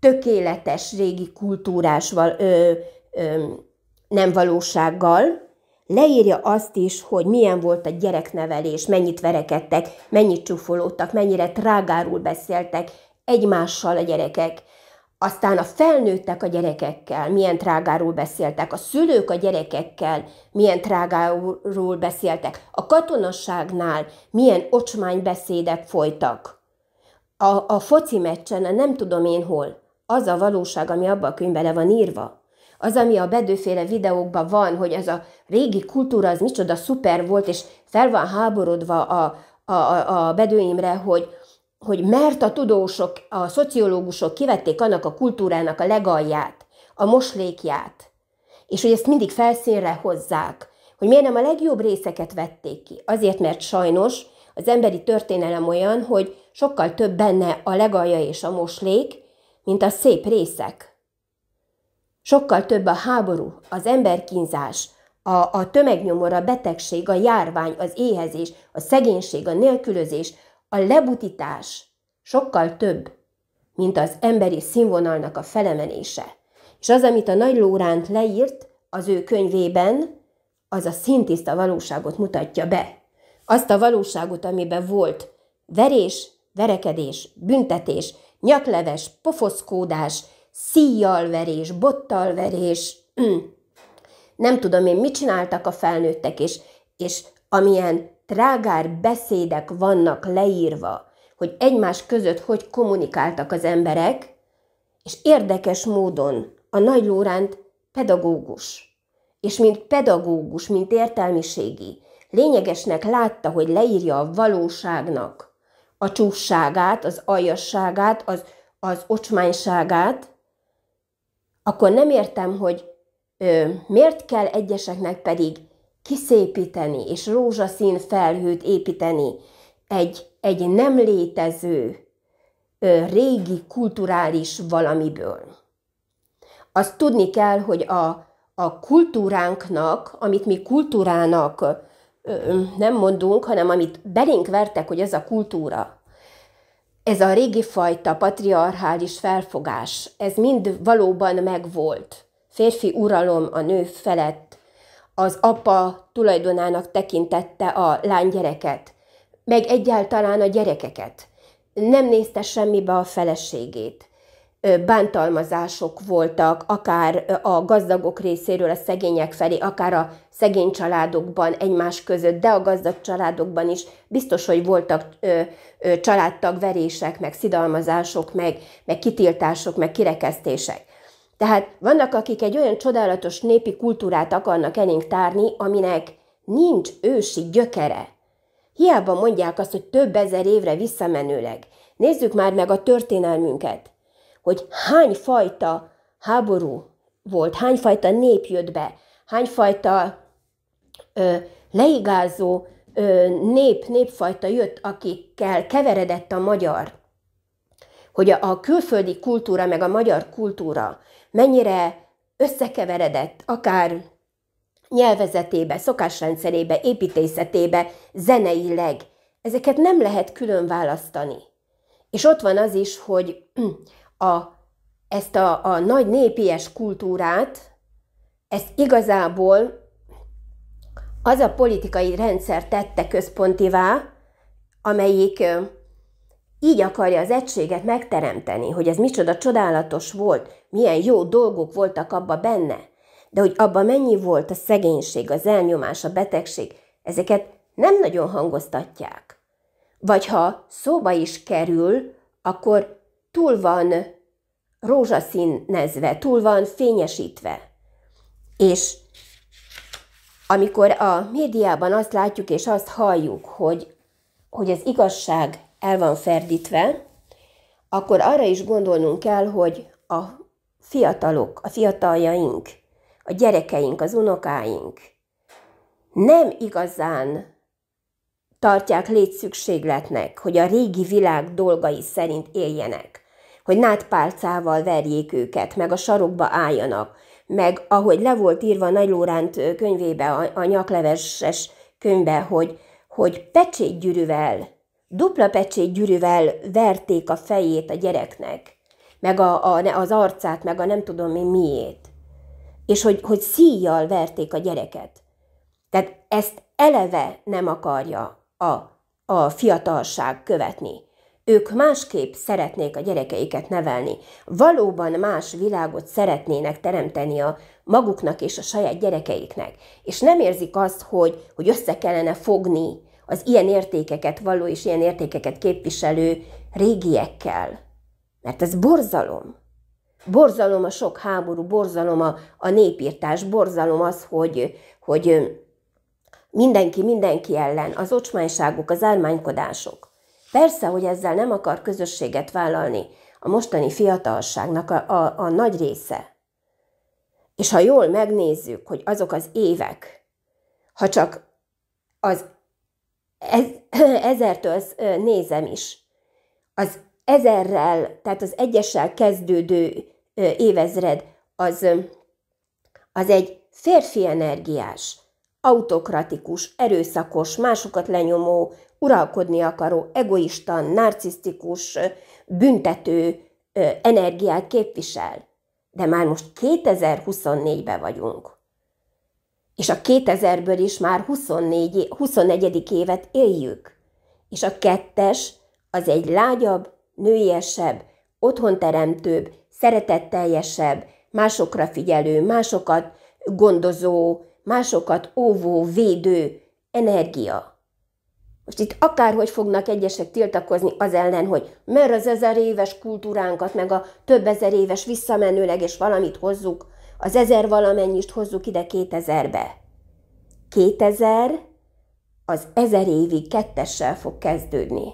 tökéletes régi kultúrás ö, ö, nem valósággal, leírja azt is, hogy milyen volt a gyereknevelés, mennyit verekedtek, mennyit csúfolódtak, mennyire trágárul beszéltek egymással a gyerekek, aztán a felnőttek a gyerekekkel, milyen trágáról beszéltek, a szülők a gyerekekkel, milyen trágáról beszéltek, a katonasságnál milyen ocsmány beszédek folytak. A, a foci meccsen, a nem tudom én hol, az a valóság, ami abban a könyvben le van írva. Az, ami a bedőféle videókban van, hogy ez a régi kultúra, az micsoda szuper volt, és fel van háborodva a, a, a, a bedőimre, hogy hogy mert a tudósok, a szociológusok kivették annak a kultúrának a legalját, a moslékját, és hogy ezt mindig felszínre hozzák, hogy miért nem a legjobb részeket vették ki. Azért, mert sajnos az emberi történelem olyan, hogy sokkal több benne a legalja és a moslék, mint a szép részek. Sokkal több a háború, az emberkínzás, a, a tömegnyomor, a betegség, a járvány, az éhezés, a szegénység, a nélkülözés, a lebutítás sokkal több, mint az emberi színvonalnak a felemelése. És az, amit a Nagy Lóránt leírt az ő könyvében, az a szintiszta valóságot mutatja be. Azt a valóságot, amiben volt verés, verekedés, büntetés, nyakleves, pofoszkódás, szíjjalverés, bottalverés, [CLEARS THROAT] nem tudom én, mit csináltak a felnőttek, és, és amilyen trágár beszédek vannak leírva, hogy egymás között hogy kommunikáltak az emberek, és érdekes módon a Nagy Lóránt pedagógus, és mint pedagógus, mint értelmiségi, lényegesnek látta, hogy leírja a valóságnak a csúszságát, az aljasságát, az, az ocsmányságát, akkor nem értem, hogy ö, miért kell egyeseknek pedig kiszépíteni, és rózsaszín felhőt építeni egy, egy nem létező ö, régi kulturális valamiből. Azt tudni kell, hogy a, a kultúránknak, amit mi kultúrának ö, nem mondunk, hanem amit belénk vertek, hogy ez a kultúra, ez a régi fajta patriarchális felfogás, ez mind valóban megvolt. Férfi uralom a nő felett, az apa tulajdonának tekintette a lánygyereket, meg egyáltalán a gyerekeket. Nem nézte semmibe a feleségét. Bántalmazások voltak, akár a gazdagok részéről a szegények felé, akár a szegény családokban egymás között, de a gazdag családokban is biztos, hogy voltak ö, ö, családtagverések, meg szidalmazások, meg, meg kitiltások, meg kirekesztések. Tehát vannak, akik egy olyan csodálatos népi kultúrát akarnak elénk tárni, aminek nincs ősi gyökere. Hiába mondják azt, hogy több ezer évre visszamenőleg. Nézzük már meg a történelmünket, hogy hány fajta háború volt, hány fajta nép jött be, hány fajta ö, leigázó ö, nép, népfajta jött, akikkel keveredett a magyar. Hogy a, a külföldi kultúra meg a magyar kultúra mennyire összekeveredett, akár nyelvezetébe, szokásrendszerébe, építészetébe, zeneileg. Ezeket nem lehet külön választani. És ott van az is, hogy [CLEARS THROAT] a, ezt a, a nagy népies kultúrát, ezt igazából az a politikai rendszer tette központivá, amelyik így akarja az egységet megteremteni, hogy ez micsoda csodálatos volt, milyen jó dolgok voltak abba benne, de hogy abba mennyi volt a szegénység, az elnyomás, a betegség, ezeket nem nagyon hangoztatják. Vagy ha szóba is kerül, akkor túl van rózsaszínezve, túl van fényesítve. És amikor a médiában azt látjuk és azt halljuk, hogy, hogy az igazság el van ferdítve, akkor arra is gondolnunk kell, hogy a fiatalok, a fiataljaink, a gyerekeink, az unokáink nem igazán tartják létszükségletnek, hogy a régi világ dolgai szerint éljenek, hogy nátpálcával verjék őket, meg a sarokba álljanak, meg ahogy le volt írva Nagy Lóránt könyvébe, a, a nyakleveses könyvbe, hogy, hogy pecsétgyűrűvel Dupla pecsét gyűrűvel verték a fejét a gyereknek, meg a, a, az arcát, meg a nem tudom mi miét. És hogy, hogy szíjjal verték a gyereket. Tehát ezt eleve nem akarja a, a fiatalság követni. Ők másképp szeretnék a gyerekeiket nevelni. Valóban más világot szeretnének teremteni a maguknak és a saját gyerekeiknek. És nem érzik azt, hogy, hogy össze kellene fogni, az ilyen értékeket való és ilyen értékeket képviselő régiekkel. Mert ez borzalom. Borzalom a sok háború, borzalom a, a népírtás, borzalom az, hogy, hogy mindenki mindenki ellen, az ocsmányságok, az ármánykodások. Persze, hogy ezzel nem akar közösséget vállalni a mostani fiatalságnak a, a, a nagy része. És ha jól megnézzük, hogy azok az évek, ha csak az ez, [CLEARS THROAT] ezertől nézem is. Az ezerrel, tehát az egyessel kezdődő évezred, az, az egy férfi energiás, autokratikus, erőszakos, másokat lenyomó, uralkodni akaró, egoista, narcisztikus, büntető energiát képvisel. De már most 2024-ben vagyunk és a 2000-ből is már 24, 24. évet éljük. És a kettes az egy lágyabb, nőiesebb, otthonteremtőbb, szeretetteljesebb, másokra figyelő, másokat gondozó, másokat óvó, védő energia. Most itt akárhogy fognak egyesek tiltakozni az ellen, hogy mert az ezer éves kultúránkat, meg a több ezer éves visszamenőleg és valamit hozzuk, az ezer valamennyist hozzuk ide 2000-be. 2000 az ezer évig kettessel fog kezdődni.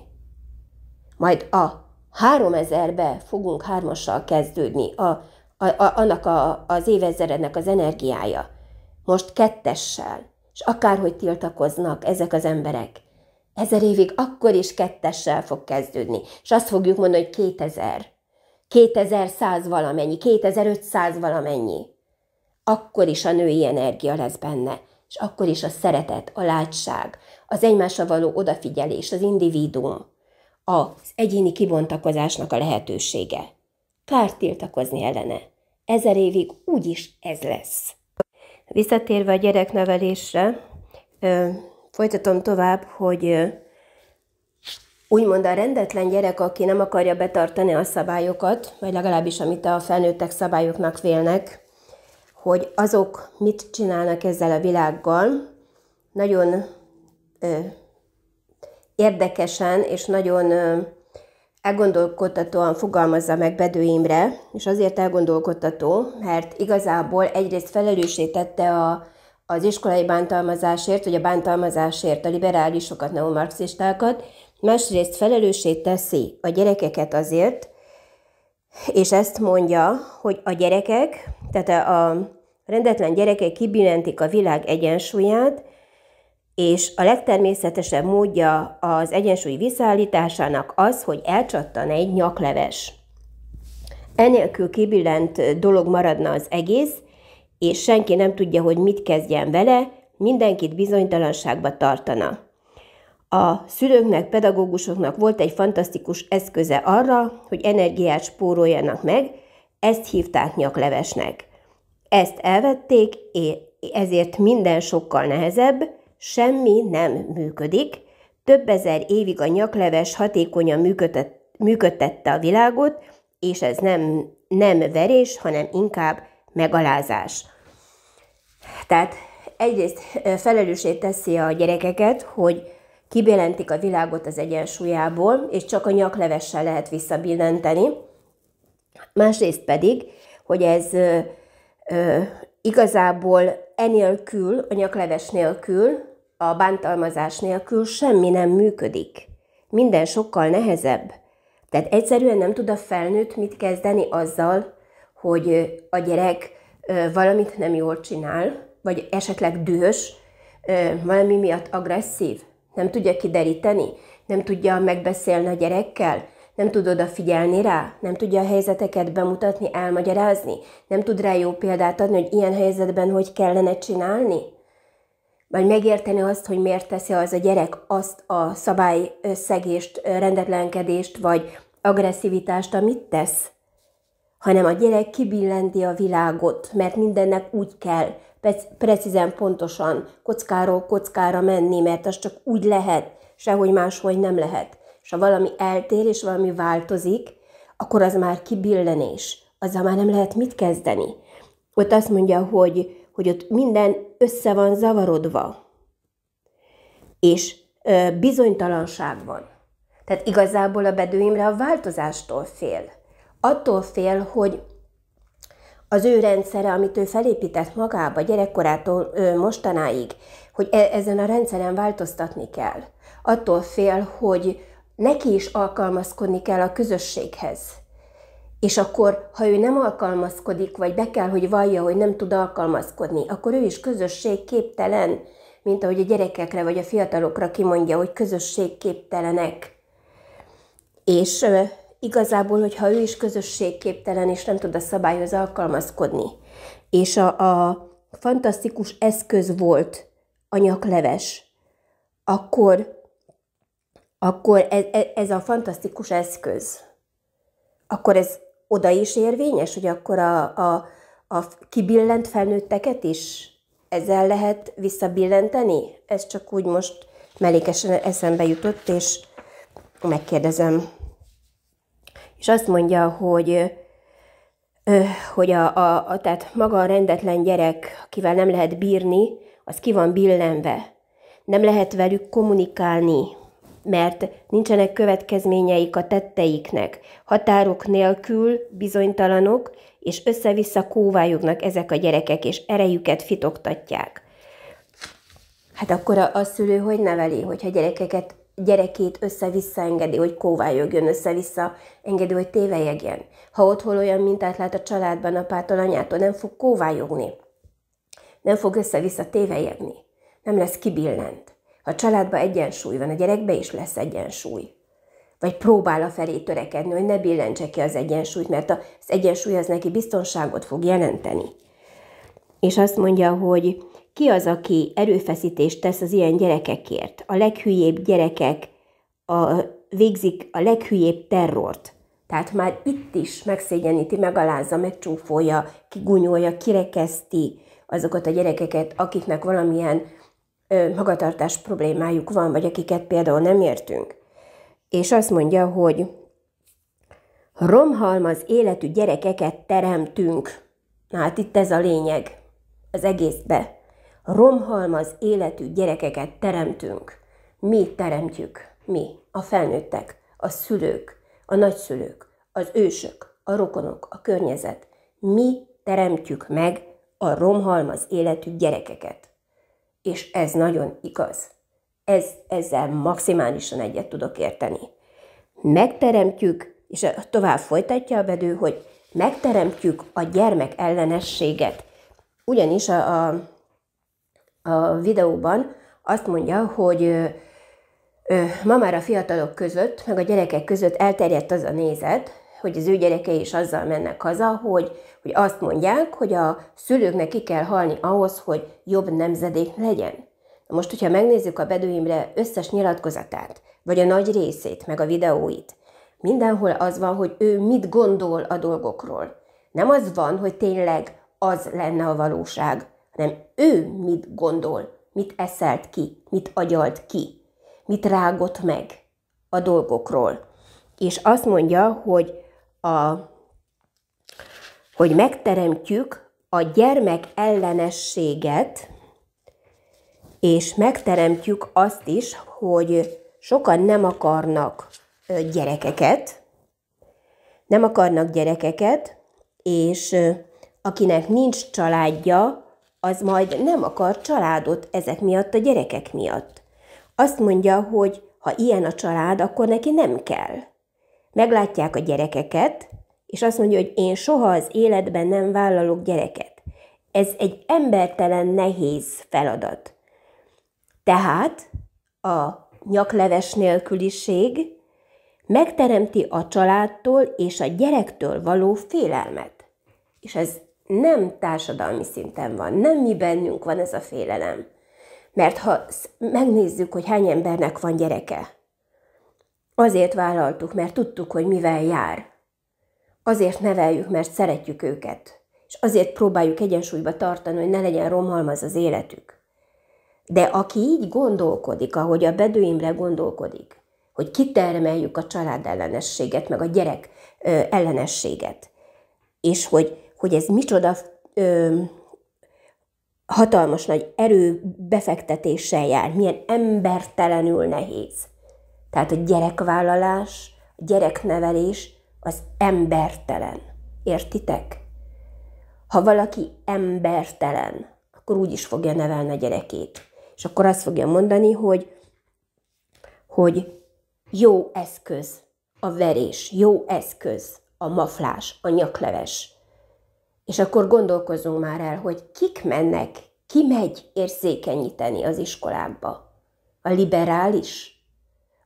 Majd a 3000-be fogunk hármassal kezdődni, a, a, a, annak a, az évezrednek az energiája. Most kettessel, és akárhogy tiltakoznak ezek az emberek, ezer évig akkor is kettessel fog kezdődni, és azt fogjuk mondani, hogy 2000. 2100 valamennyi, 2500 valamennyi. Akkor is a női energia lesz benne, és akkor is a szeretet, a látság, az egymásra való odafigyelés, az individuum, az egyéni kibontakozásnak a lehetősége. Kár tiltakozni ellene. Ezer évig úgyis ez lesz. Visszatérve a gyereknevelésre, folytatom tovább, hogy úgymond a rendetlen gyerek, aki nem akarja betartani a szabályokat, vagy legalábbis amit a felnőttek szabályoknak vélnek, hogy azok mit csinálnak ezzel a világgal, nagyon ö, érdekesen és nagyon ö, elgondolkodtatóan fogalmazza meg Bedő Imre, és azért elgondolkodtató, mert igazából egyrészt felelőssé tette a, az iskolai bántalmazásért, vagy a bántalmazásért a liberálisokat, neomarxistákat, másrészt felelőssé teszi a gyerekeket azért, és ezt mondja, hogy a gyerekek, tehát a rendetlen gyerekek kibillentik a világ egyensúlyát, és a legtermészetesebb módja az egyensúly visszaállításának az, hogy elcsattan egy nyakleves. Enélkül kibillent dolog maradna az egész, és senki nem tudja, hogy mit kezdjen vele, mindenkit bizonytalanságba tartana a szülőknek, pedagógusoknak volt egy fantasztikus eszköze arra, hogy energiát spóroljanak meg, ezt hívták nyaklevesnek. Ezt elvették, ezért minden sokkal nehezebb, semmi nem működik. Több ezer évig a nyakleves hatékonyan működtette a világot, és ez nem, nem verés, hanem inkább megalázás. Tehát egyrészt felelősé teszi a gyerekeket, hogy kibélentik a világot az egyensúlyából, és csak a nyaklevessel lehet visszabillenteni. Másrészt pedig, hogy ez ö, ö, igazából enélkül, a nyakleves nélkül, a bántalmazás nélkül semmi nem működik. Minden sokkal nehezebb. Tehát egyszerűen nem tud a felnőtt mit kezdeni azzal, hogy a gyerek valamit nem jól csinál, vagy esetleg dühös, valami miatt agresszív. Nem tudja kideríteni? Nem tudja megbeszélni a gyerekkel? Nem tud odafigyelni rá? Nem tudja a helyzeteket bemutatni, elmagyarázni? Nem tud rá jó példát adni, hogy ilyen helyzetben hogy kellene csinálni? Vagy megérteni azt, hogy miért teszi az a gyerek azt a szabályszegést, rendetlenkedést, vagy agresszivitást, amit tesz? hanem a gyerek kibillenti a világot, mert mindennek úgy kell, precízen, pontosan, kockáról kockára menni, mert az csak úgy lehet, sehogy máshogy nem lehet. És ha valami eltér és valami változik, akkor az már kibillenés, azzal már nem lehet mit kezdeni. Ott azt mondja, hogy, hogy ott minden össze van zavarodva, és ö, bizonytalanság van. Tehát igazából a bedőimre a változástól fél. Attól fél, hogy az ő rendszere, amit ő felépített magába gyerekkorától ő, mostanáig, hogy e- ezen a rendszeren változtatni kell. Attól fél, hogy neki is alkalmazkodni kell a közösséghez. És akkor, ha ő nem alkalmazkodik, vagy be kell, hogy vallja, hogy nem tud alkalmazkodni, akkor ő is közösségképtelen, mint ahogy a gyerekekre vagy a fiatalokra kimondja, hogy közösségképtelenek. És igazából, hogyha ő is közösségképtelen, és nem tud a szabályhoz alkalmazkodni, és a, a fantasztikus eszköz volt a nyakleves, akkor, akkor ez, e, ez a fantasztikus eszköz, akkor ez oda is érvényes, hogy akkor a, a, a kibillent felnőtteket is ezzel lehet visszabillenteni? Ez csak úgy most mellékesen eszembe jutott, és megkérdezem és azt mondja, hogy hogy a, a, a, tehát maga a rendetlen gyerek, akivel nem lehet bírni, az ki van billenve. Nem lehet velük kommunikálni, mert nincsenek következményeik a tetteiknek. Határok nélkül bizonytalanok, és össze-vissza kóvályognak ezek a gyerekek, és erejüket fitoktatják. Hát akkor a, a szülő hogy neveli, hogyha gyerekeket gyerekét össze-vissza engedi, hogy kóvályogjon, össze-vissza engedi, hogy tévejegjen. Ha otthon olyan mintát lát a családban, apától, anyától, nem fog kóvályogni. Nem fog össze-vissza tévejegni. Nem lesz kibillent. Ha a családban egyensúly van, a gyerekbe is lesz egyensúly. Vagy próbál a felé törekedni, hogy ne billentse ki az egyensúlyt, mert az egyensúly az neki biztonságot fog jelenteni. És azt mondja, hogy ki az, aki erőfeszítést tesz az ilyen gyerekekért. A leghülyébb gyerekek a, végzik a leghülyébb terrort. Tehát már itt is megszégyeníti, megalázza, megcsúfolja, kigunyolja, kirekeszti azokat a gyerekeket, akiknek valamilyen ö, magatartás problémájuk van, vagy akiket például nem értünk. És azt mondja, hogy romhalmaz életű gyerekeket teremtünk. Na hát itt ez a lényeg az egészbe romhalmaz életű gyerekeket teremtünk. Mi teremtjük, mi, a felnőttek, a szülők, a nagyszülők, az ősök, a rokonok, a környezet. Mi teremtjük meg a romhalmaz életű gyerekeket. És ez nagyon igaz. Ez, ezzel maximálisan egyet tudok érteni. Megteremtjük, és tovább folytatja a vedő, hogy megteremtjük a gyermek ellenességet. Ugyanis a, a a videóban azt mondja, hogy ma már a fiatalok között, meg a gyerekek között elterjedt az a nézet, hogy az ő gyerekei is azzal mennek haza, hogy, hogy azt mondják, hogy a szülőknek ki kell halni ahhoz, hogy jobb nemzedék legyen. Most, hogyha megnézzük a Bedőimre összes nyilatkozatát, vagy a nagy részét, meg a videóit, mindenhol az van, hogy ő mit gondol a dolgokról. Nem az van, hogy tényleg az lenne a valóság, hanem ő mit gondol, mit eszelt ki, mit agyalt ki, mit rágott meg a dolgokról. És azt mondja, hogy, a, hogy megteremtjük a gyermek ellenességet, és megteremtjük azt is, hogy sokan nem akarnak gyerekeket, nem akarnak gyerekeket, és akinek nincs családja, az majd nem akar családot ezek miatt a gyerekek miatt. Azt mondja, hogy ha ilyen a család, akkor neki nem kell. Meglátják a gyerekeket, és azt mondja, hogy én soha az életben nem vállalok gyereket. Ez egy embertelen, nehéz feladat. Tehát a nyakleves nélküliség megteremti a családtól és a gyerektől való félelmet. És ez nem társadalmi szinten van, nem mi bennünk van ez a félelem. Mert ha megnézzük, hogy hány embernek van gyereke, azért vállaltuk, mert tudtuk, hogy mivel jár. Azért neveljük, mert szeretjük őket. És azért próbáljuk egyensúlyba tartani, hogy ne legyen romhalmaz az életük. De aki így gondolkodik, ahogy a Bedőimre gondolkodik, hogy kitermeljük a család ellenességet, meg a gyerek ellenességet, és hogy hogy ez micsoda ö, hatalmas nagy erő befektetéssel jár, milyen embertelenül nehéz. Tehát a gyerekvállalás, a gyereknevelés az embertelen. Értitek? Ha valaki embertelen, akkor úgy is fogja nevelni a gyerekét. És akkor azt fogja mondani, hogy, hogy jó eszköz a verés, jó eszköz a maflás, a nyakleves, és akkor gondolkozunk már el, hogy kik mennek, ki megy érzékenyíteni az iskolába. A liberális,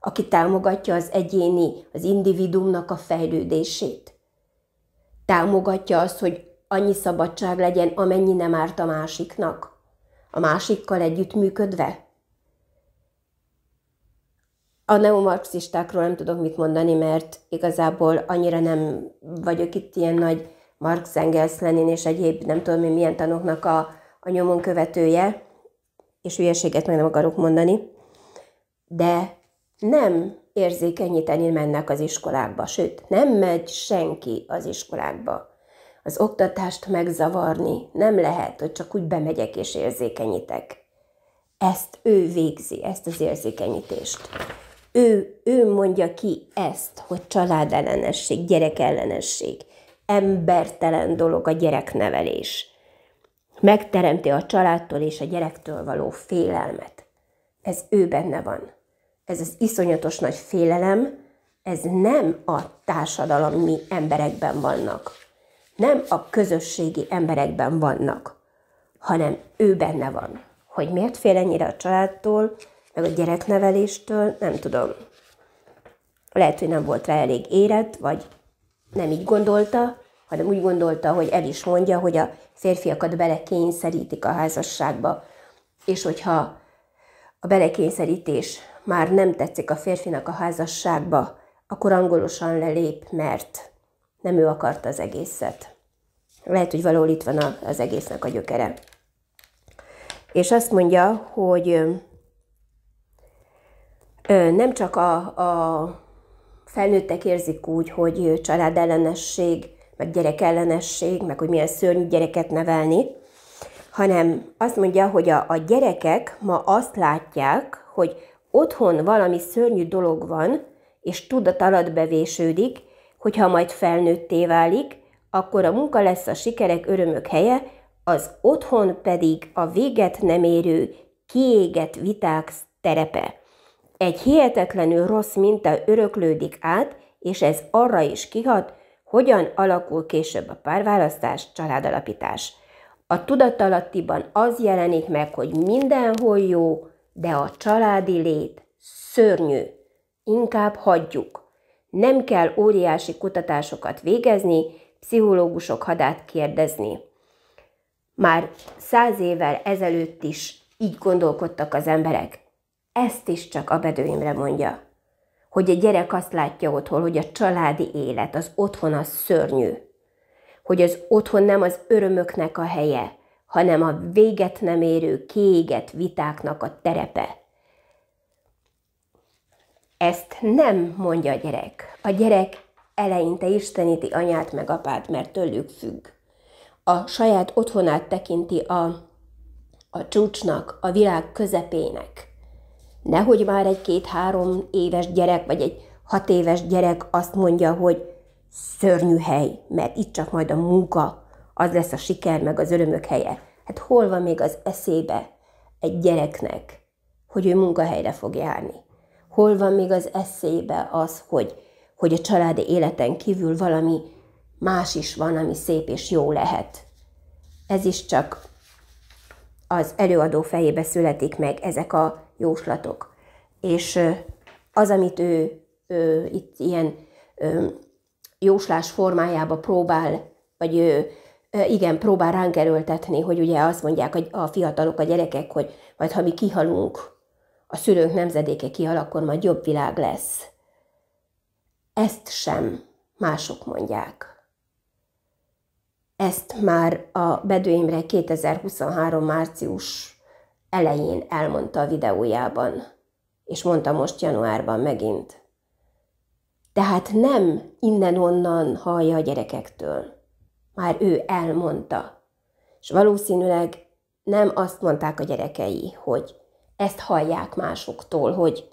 aki támogatja az egyéni, az individumnak a fejlődését. Támogatja azt, hogy annyi szabadság legyen, amennyi nem árt a másiknak, a másikkal együttműködve. A neomarxistákról nem tudok mit mondani, mert igazából annyira nem vagyok itt ilyen nagy Marx, Engels, Lenin és egyéb nem tudom én milyen tanoknak a, a nyomon követője, és hülyeséget meg nem akarok mondani, de nem érzékenyíteni mennek az iskolákba, sőt, nem megy senki az iskolákba. Az oktatást megzavarni nem lehet, hogy csak úgy bemegyek és érzékenyítek. Ezt ő végzi, ezt az érzékenyítést. Ő, ő mondja ki ezt, hogy családellenesség, gyerekellenesség embertelen dolog a gyereknevelés. Megteremti a családtól és a gyerektől való félelmet. Ez ő benne van. Ez az iszonyatos nagy félelem, ez nem a társadalmi emberekben vannak. Nem a közösségi emberekben vannak, hanem ő benne van. Hogy miért fél ennyire a családtól, meg a gyerekneveléstől, nem tudom. Lehet, hogy nem volt rá elég érett, vagy nem így gondolta, hanem úgy gondolta, hogy el is mondja, hogy a férfiakat belekényszerítik a házasságba, és hogyha a belekényszerítés már nem tetszik a férfinak a házasságba, akkor angolosan lelép, mert nem ő akarta az egészet. Lehet, hogy valahol itt van az egésznek a gyökere. És azt mondja, hogy nem csak a, a felnőttek érzik úgy, hogy családellenesség, meg gyerekellenesség, meg hogy milyen szörnyű gyereket nevelni, hanem azt mondja, hogy a, a gyerekek ma azt látják, hogy otthon valami szörnyű dolog van, és tudat alatt bevésődik, hogyha majd felnőtté válik, akkor a munka lesz a sikerek örömök helye, az otthon pedig a véget nem érő, kiégett viták terepe. Egy hihetetlenül rossz minta öröklődik át, és ez arra is kihat, hogyan alakul később a párválasztás, családalapítás. A tudatalattiban az jelenik meg, hogy mindenhol jó, de a családi lét szörnyű. Inkább hagyjuk. Nem kell óriási kutatásokat végezni, pszichológusok hadát kérdezni. Már száz évvel ezelőtt is így gondolkodtak az emberek. Ezt is csak a bedőimre mondja. Hogy a gyerek azt látja otthon, hogy a családi élet, az otthon az szörnyű. Hogy az otthon nem az örömöknek a helye, hanem a véget nem érő, kéget vitáknak a terepe. Ezt nem mondja a gyerek. A gyerek eleinte isteníti anyát meg apát, mert tőlük függ. A saját otthonát tekinti a, a csúcsnak, a világ közepének. Nehogy már egy két-három éves gyerek, vagy egy hat éves gyerek azt mondja, hogy szörnyű hely, mert itt csak majd a munka, az lesz a siker, meg az örömök helye. Hát hol van még az eszébe egy gyereknek, hogy ő munkahelyre fog járni? Hol van még az eszébe az, hogy, hogy a családi életen kívül valami más is van, ami szép és jó lehet? Ez is csak az előadó fejébe születik meg ezek a jóslatok. És az, amit ő, ő itt ilyen ő, jóslás formájába próbál, vagy ő, igen, próbál ránk erőltetni, hogy ugye azt mondják a, a fiatalok, a gyerekek, hogy majd ha mi kihalunk, a szülőnk nemzedéke kihal, akkor majd jobb világ lesz. Ezt sem mások mondják. Ezt már a Bedőimre 2023. március elején elmondta a videójában, és mondta most januárban megint. Tehát nem innen-onnan hallja a gyerekektől. Már ő elmondta. És valószínűleg nem azt mondták a gyerekei, hogy ezt hallják másoktól, hogy,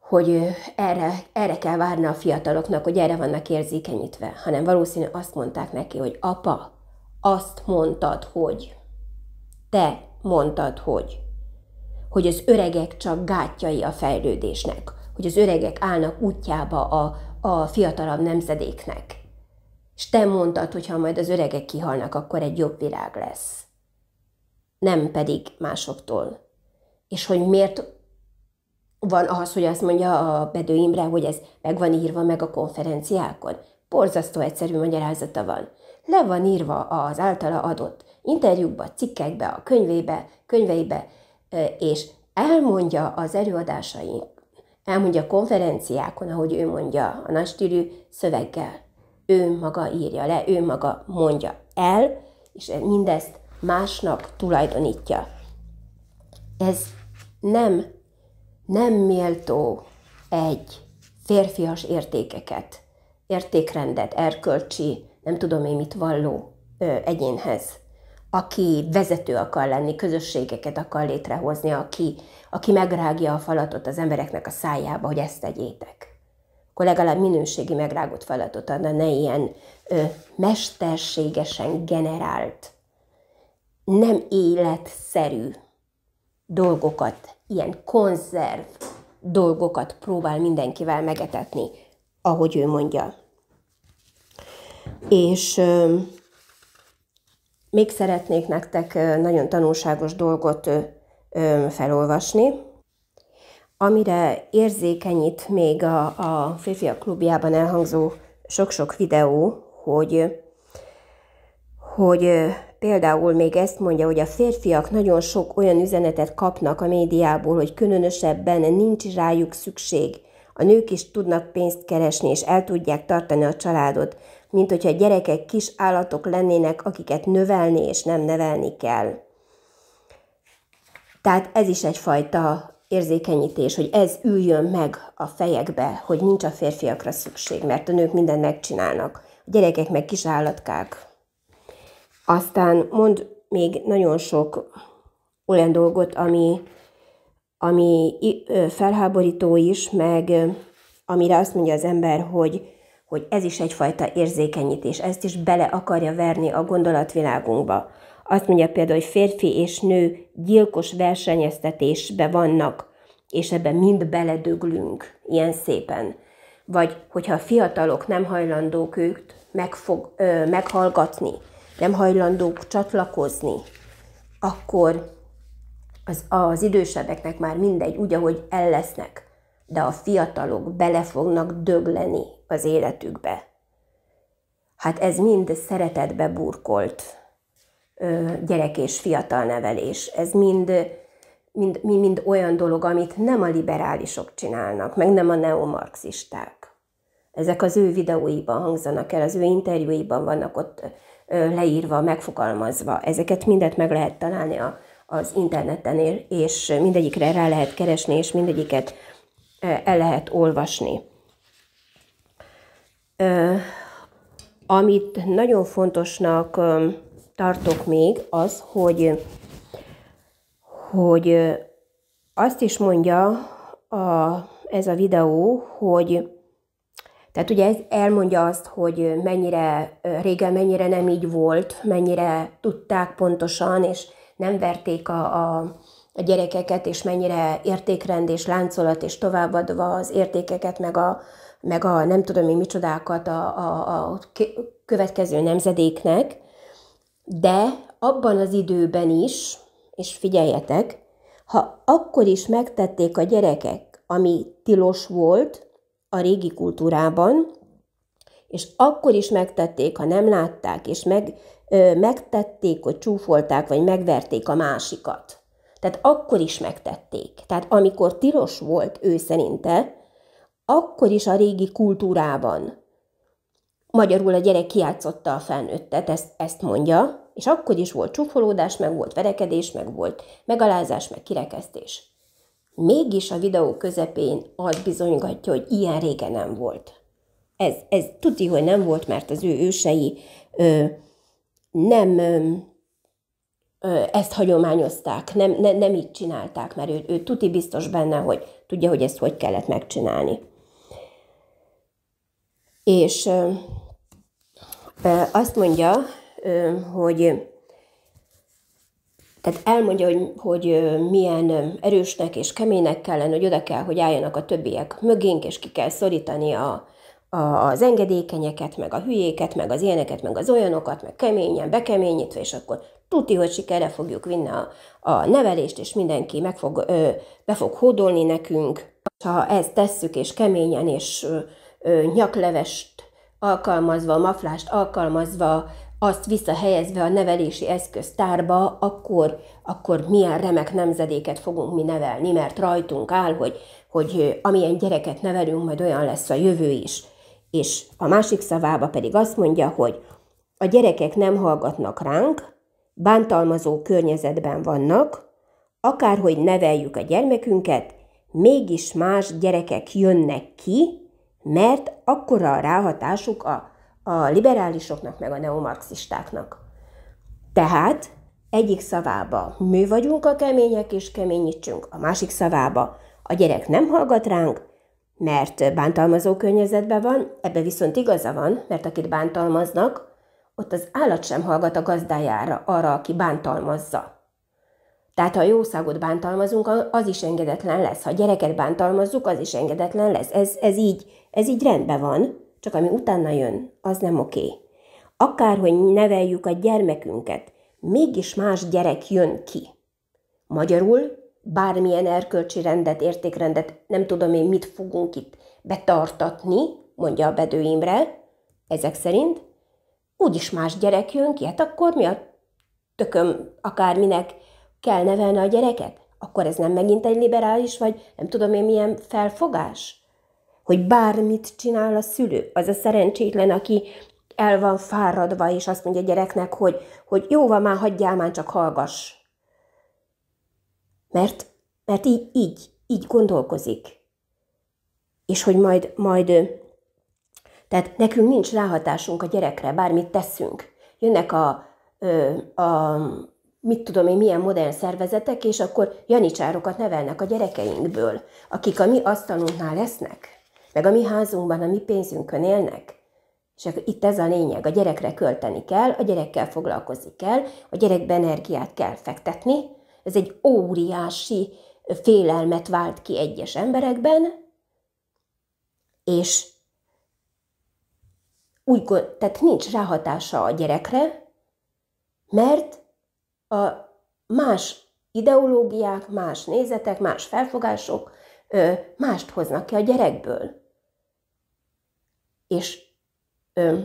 hogy erre, erre kell várni a fiataloknak, hogy erre vannak érzékenyítve, hanem valószínű azt mondták neki, hogy apa, azt mondtad, hogy te mondtad, hogy? Hogy az öregek csak gátjai a fejlődésnek, hogy az öregek állnak útjába a, a fiatalabb nemzedéknek. És te mondtad, hogy ha majd az öregek kihalnak, akkor egy jobb világ lesz. Nem pedig másoktól. És hogy miért van az, hogy azt mondja a Bedő Imre, hogy ez meg van írva meg a konferenciákon? Borzasztó egyszerű magyarázata van. Le van írva az általa adott interjúkba, cikkekbe, a könyvébe, könyveibe, és elmondja az előadásai, elmondja a konferenciákon, ahogy ő mondja, a nagystílű szöveggel. Ő maga írja le, ő maga mondja el, és mindezt másnak tulajdonítja. Ez nem, nem méltó egy férfias értékeket, értékrendet, erkölcsi, nem tudom én mit valló ö, egyénhez aki vezető akar lenni, közösségeket akar létrehozni, aki, aki megrágja a falatot az embereknek a szájába, hogy ezt tegyétek. Akkor legalább minőségi megrágott falatot adna, ne ilyen ö, mesterségesen generált, nem életszerű dolgokat, ilyen konzerv dolgokat próbál mindenkivel megetetni, ahogy ő mondja. És... Ö, még szeretnék nektek nagyon tanulságos dolgot felolvasni, amire érzékenyít még a, a Férfiak Klubjában elhangzó sok-sok videó, hogy, hogy például még ezt mondja, hogy a férfiak nagyon sok olyan üzenetet kapnak a médiából, hogy különösebben nincs rájuk szükség, a nők is tudnak pénzt keresni, és el tudják tartani a családot mint hogyha gyerekek kis állatok lennének, akiket növelni és nem nevelni kell. Tehát ez is egyfajta érzékenyítés, hogy ez üljön meg a fejekbe, hogy nincs a férfiakra szükség, mert a nők mindent megcsinálnak. A gyerekek meg kis állatkák. Aztán mond még nagyon sok olyan dolgot, ami, ami felháborító is, meg amire azt mondja az ember, hogy hogy ez is egyfajta érzékenyítés, ezt is bele akarja verni a gondolatvilágunkba. Azt mondja például, hogy férfi és nő gyilkos versenyeztetésbe vannak, és ebbe mind beledöglünk, ilyen szépen. Vagy hogyha a fiatalok nem hajlandók őt megfog, ö, meghallgatni, nem hajlandók csatlakozni, akkor az, az idősebbeknek már mindegy, úgy, ahogy ellesznek, de a fiatalok bele fognak dögleni az életükbe. Hát ez mind szeretetbe burkolt gyerek és fiatal nevelés. Ez mind, mind, mind, mind olyan dolog, amit nem a liberálisok csinálnak, meg nem a neomarxisták. Ezek az ő videóiban hangzanak el, az ő interjúiban vannak ott leírva, megfogalmazva. Ezeket mindet meg lehet találni a, az interneten, és mindegyikre rá lehet keresni, és mindegyiket el lehet olvasni. Amit nagyon fontosnak tartok még, az, hogy, hogy azt is mondja a, ez a videó, hogy tehát ugye ez elmondja azt, hogy mennyire régen, mennyire nem így volt, mennyire tudták pontosan, és nem verték a, a, a gyerekeket, és mennyire értékrend és láncolat, és továbbadva az értékeket, meg a, meg a nem tudom én micsodákat a, a, a következő nemzedéknek, de abban az időben is, és figyeljetek, ha akkor is megtették a gyerekek, ami tilos volt a régi kultúrában, és akkor is megtették, ha nem látták, és meg, ö, megtették, hogy csúfolták, vagy megverték a másikat. Tehát akkor is megtették. Tehát amikor tilos volt ő szerinte, akkor is a régi kultúrában. Magyarul a gyerek kiátszotta a felnőttet, ezt, ezt mondja, és akkor is volt csúfolódás, meg volt verekedés, meg volt megalázás, meg kirekesztés. Mégis a videó közepén az bizonygatja, hogy ilyen régen nem volt. Ez, ez tuti, hogy nem volt, mert az ő ősei ö, nem ö, ezt hagyományozták, nem, ne, nem így csinálták, mert ő, ő tuti biztos benne, hogy tudja, hogy ezt hogy kellett megcsinálni. És azt mondja, hogy tehát elmondja, hogy, hogy milyen erősnek és keménynek kell lenni, hogy oda kell, hogy álljanak a többiek mögénk, és ki kell szorítani a, a, az engedékenyeket, meg a hülyéket, meg az ilyeneket, meg az olyanokat, meg keményen, bekeményítve, és akkor tuti, hogy sikerre fogjuk vinni a, a nevelést, és mindenki meg fog, ö, be fog hódolni nekünk. Ha ezt tesszük, és keményen, és nyaklevest alkalmazva, maflást alkalmazva, azt visszahelyezve a nevelési eszköztárba, akkor, akkor milyen remek nemzedéket fogunk mi nevelni, mert rajtunk áll, hogy, hogy amilyen gyereket nevelünk, majd olyan lesz a jövő is. És a másik szavába pedig azt mondja, hogy a gyerekek nem hallgatnak ránk, bántalmazó környezetben vannak, akárhogy neveljük a gyermekünket, mégis más gyerekek jönnek ki, mert akkora a ráhatásuk a, a liberálisoknak, meg a neomarxistáknak. Tehát egyik szavába mi vagyunk a kemények, és keményítsünk, a másik szavába a gyerek nem hallgat ránk, mert bántalmazó környezetben van, ebbe viszont igaza van, mert akit bántalmaznak, ott az állat sem hallgat a gazdájára, arra, aki bántalmazza. Tehát, ha jószágot bántalmazunk, az is engedetlen lesz. Ha gyereket bántalmazzuk, az is engedetlen lesz. Ez, ez így ez így rendben van, csak ami utána jön, az nem oké. Akárhogy neveljük a gyermekünket, mégis más gyerek jön ki. Magyarul bármilyen erkölcsi rendet, értékrendet, nem tudom én mit fogunk itt betartatni, mondja a bedőimre, ezek szerint, úgyis más gyerek jön ki, hát akkor mi a tököm akárminek kell nevelni a gyereket? Akkor ez nem megint egy liberális, vagy nem tudom én milyen felfogás? hogy bármit csinál a szülő, az a szerencsétlen, aki el van fáradva, és azt mondja a gyereknek, hogy, hogy jó van, már hagyjál, már csak hallgass. Mert, mert így, így, így gondolkozik. És hogy majd, majd, tehát nekünk nincs ráhatásunk a gyerekre, bármit teszünk. Jönnek a, a mit tudom én, milyen modern szervezetek, és akkor janicsárokat nevelnek a gyerekeinkből, akik a mi asztalunknál lesznek meg a mi házunkban, a mi pénzünkön élnek. És akkor hát itt ez a lényeg, a gyerekre költeni kell, a gyerekkel foglalkozni kell, a gyerekbe energiát kell fektetni. Ez egy óriási félelmet vált ki egyes emberekben, és úgy, tehát nincs ráhatása a gyerekre, mert a más ideológiák, más nézetek, más felfogások mást hoznak ki a gyerekből. És ö,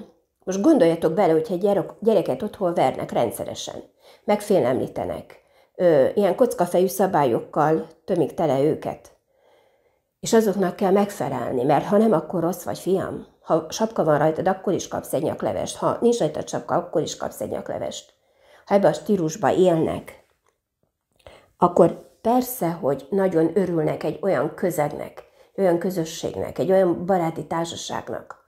most gondoljatok bele, hogyha egy gyerek, gyereket otthon vernek rendszeresen, megfélemlítenek, ö, ilyen kockafejű szabályokkal tömik tele őket, és azoknak kell megfelelni, mert ha nem, akkor rossz vagy, fiam. Ha sapka van rajtad, akkor is kapsz egy nyaklevest. Ha nincs rajtad sapka, akkor is kapsz egy nyaklevest. Ha ebbe a stílusba élnek, akkor persze, hogy nagyon örülnek egy olyan közegnek, olyan közösségnek, egy olyan baráti társaságnak,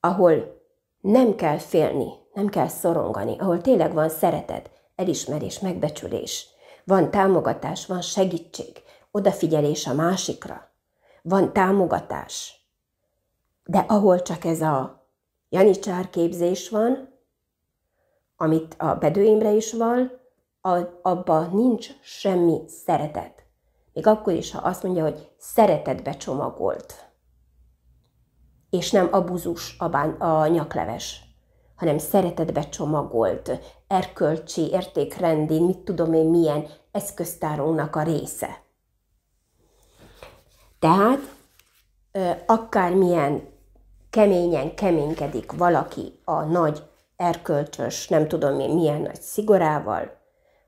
ahol nem kell félni, nem kell szorongani, ahol tényleg van szeretet, elismerés, megbecsülés, van támogatás, van segítség, odafigyelés a másikra, van támogatás. De ahol csak ez a janicsár képzés van, amit a bedőimre is van, abba nincs semmi szeretet. Még akkor is, ha azt mondja, hogy szeretetbe csomagolt és nem abuzus a, bán, a nyakleves, hanem szeretetbe csomagolt, erkölcsi, értékrendi, mit tudom én milyen eszköztárunknak a része. Tehát akármilyen keményen keménykedik valaki a nagy erkölcsös, nem tudom én milyen nagy szigorával,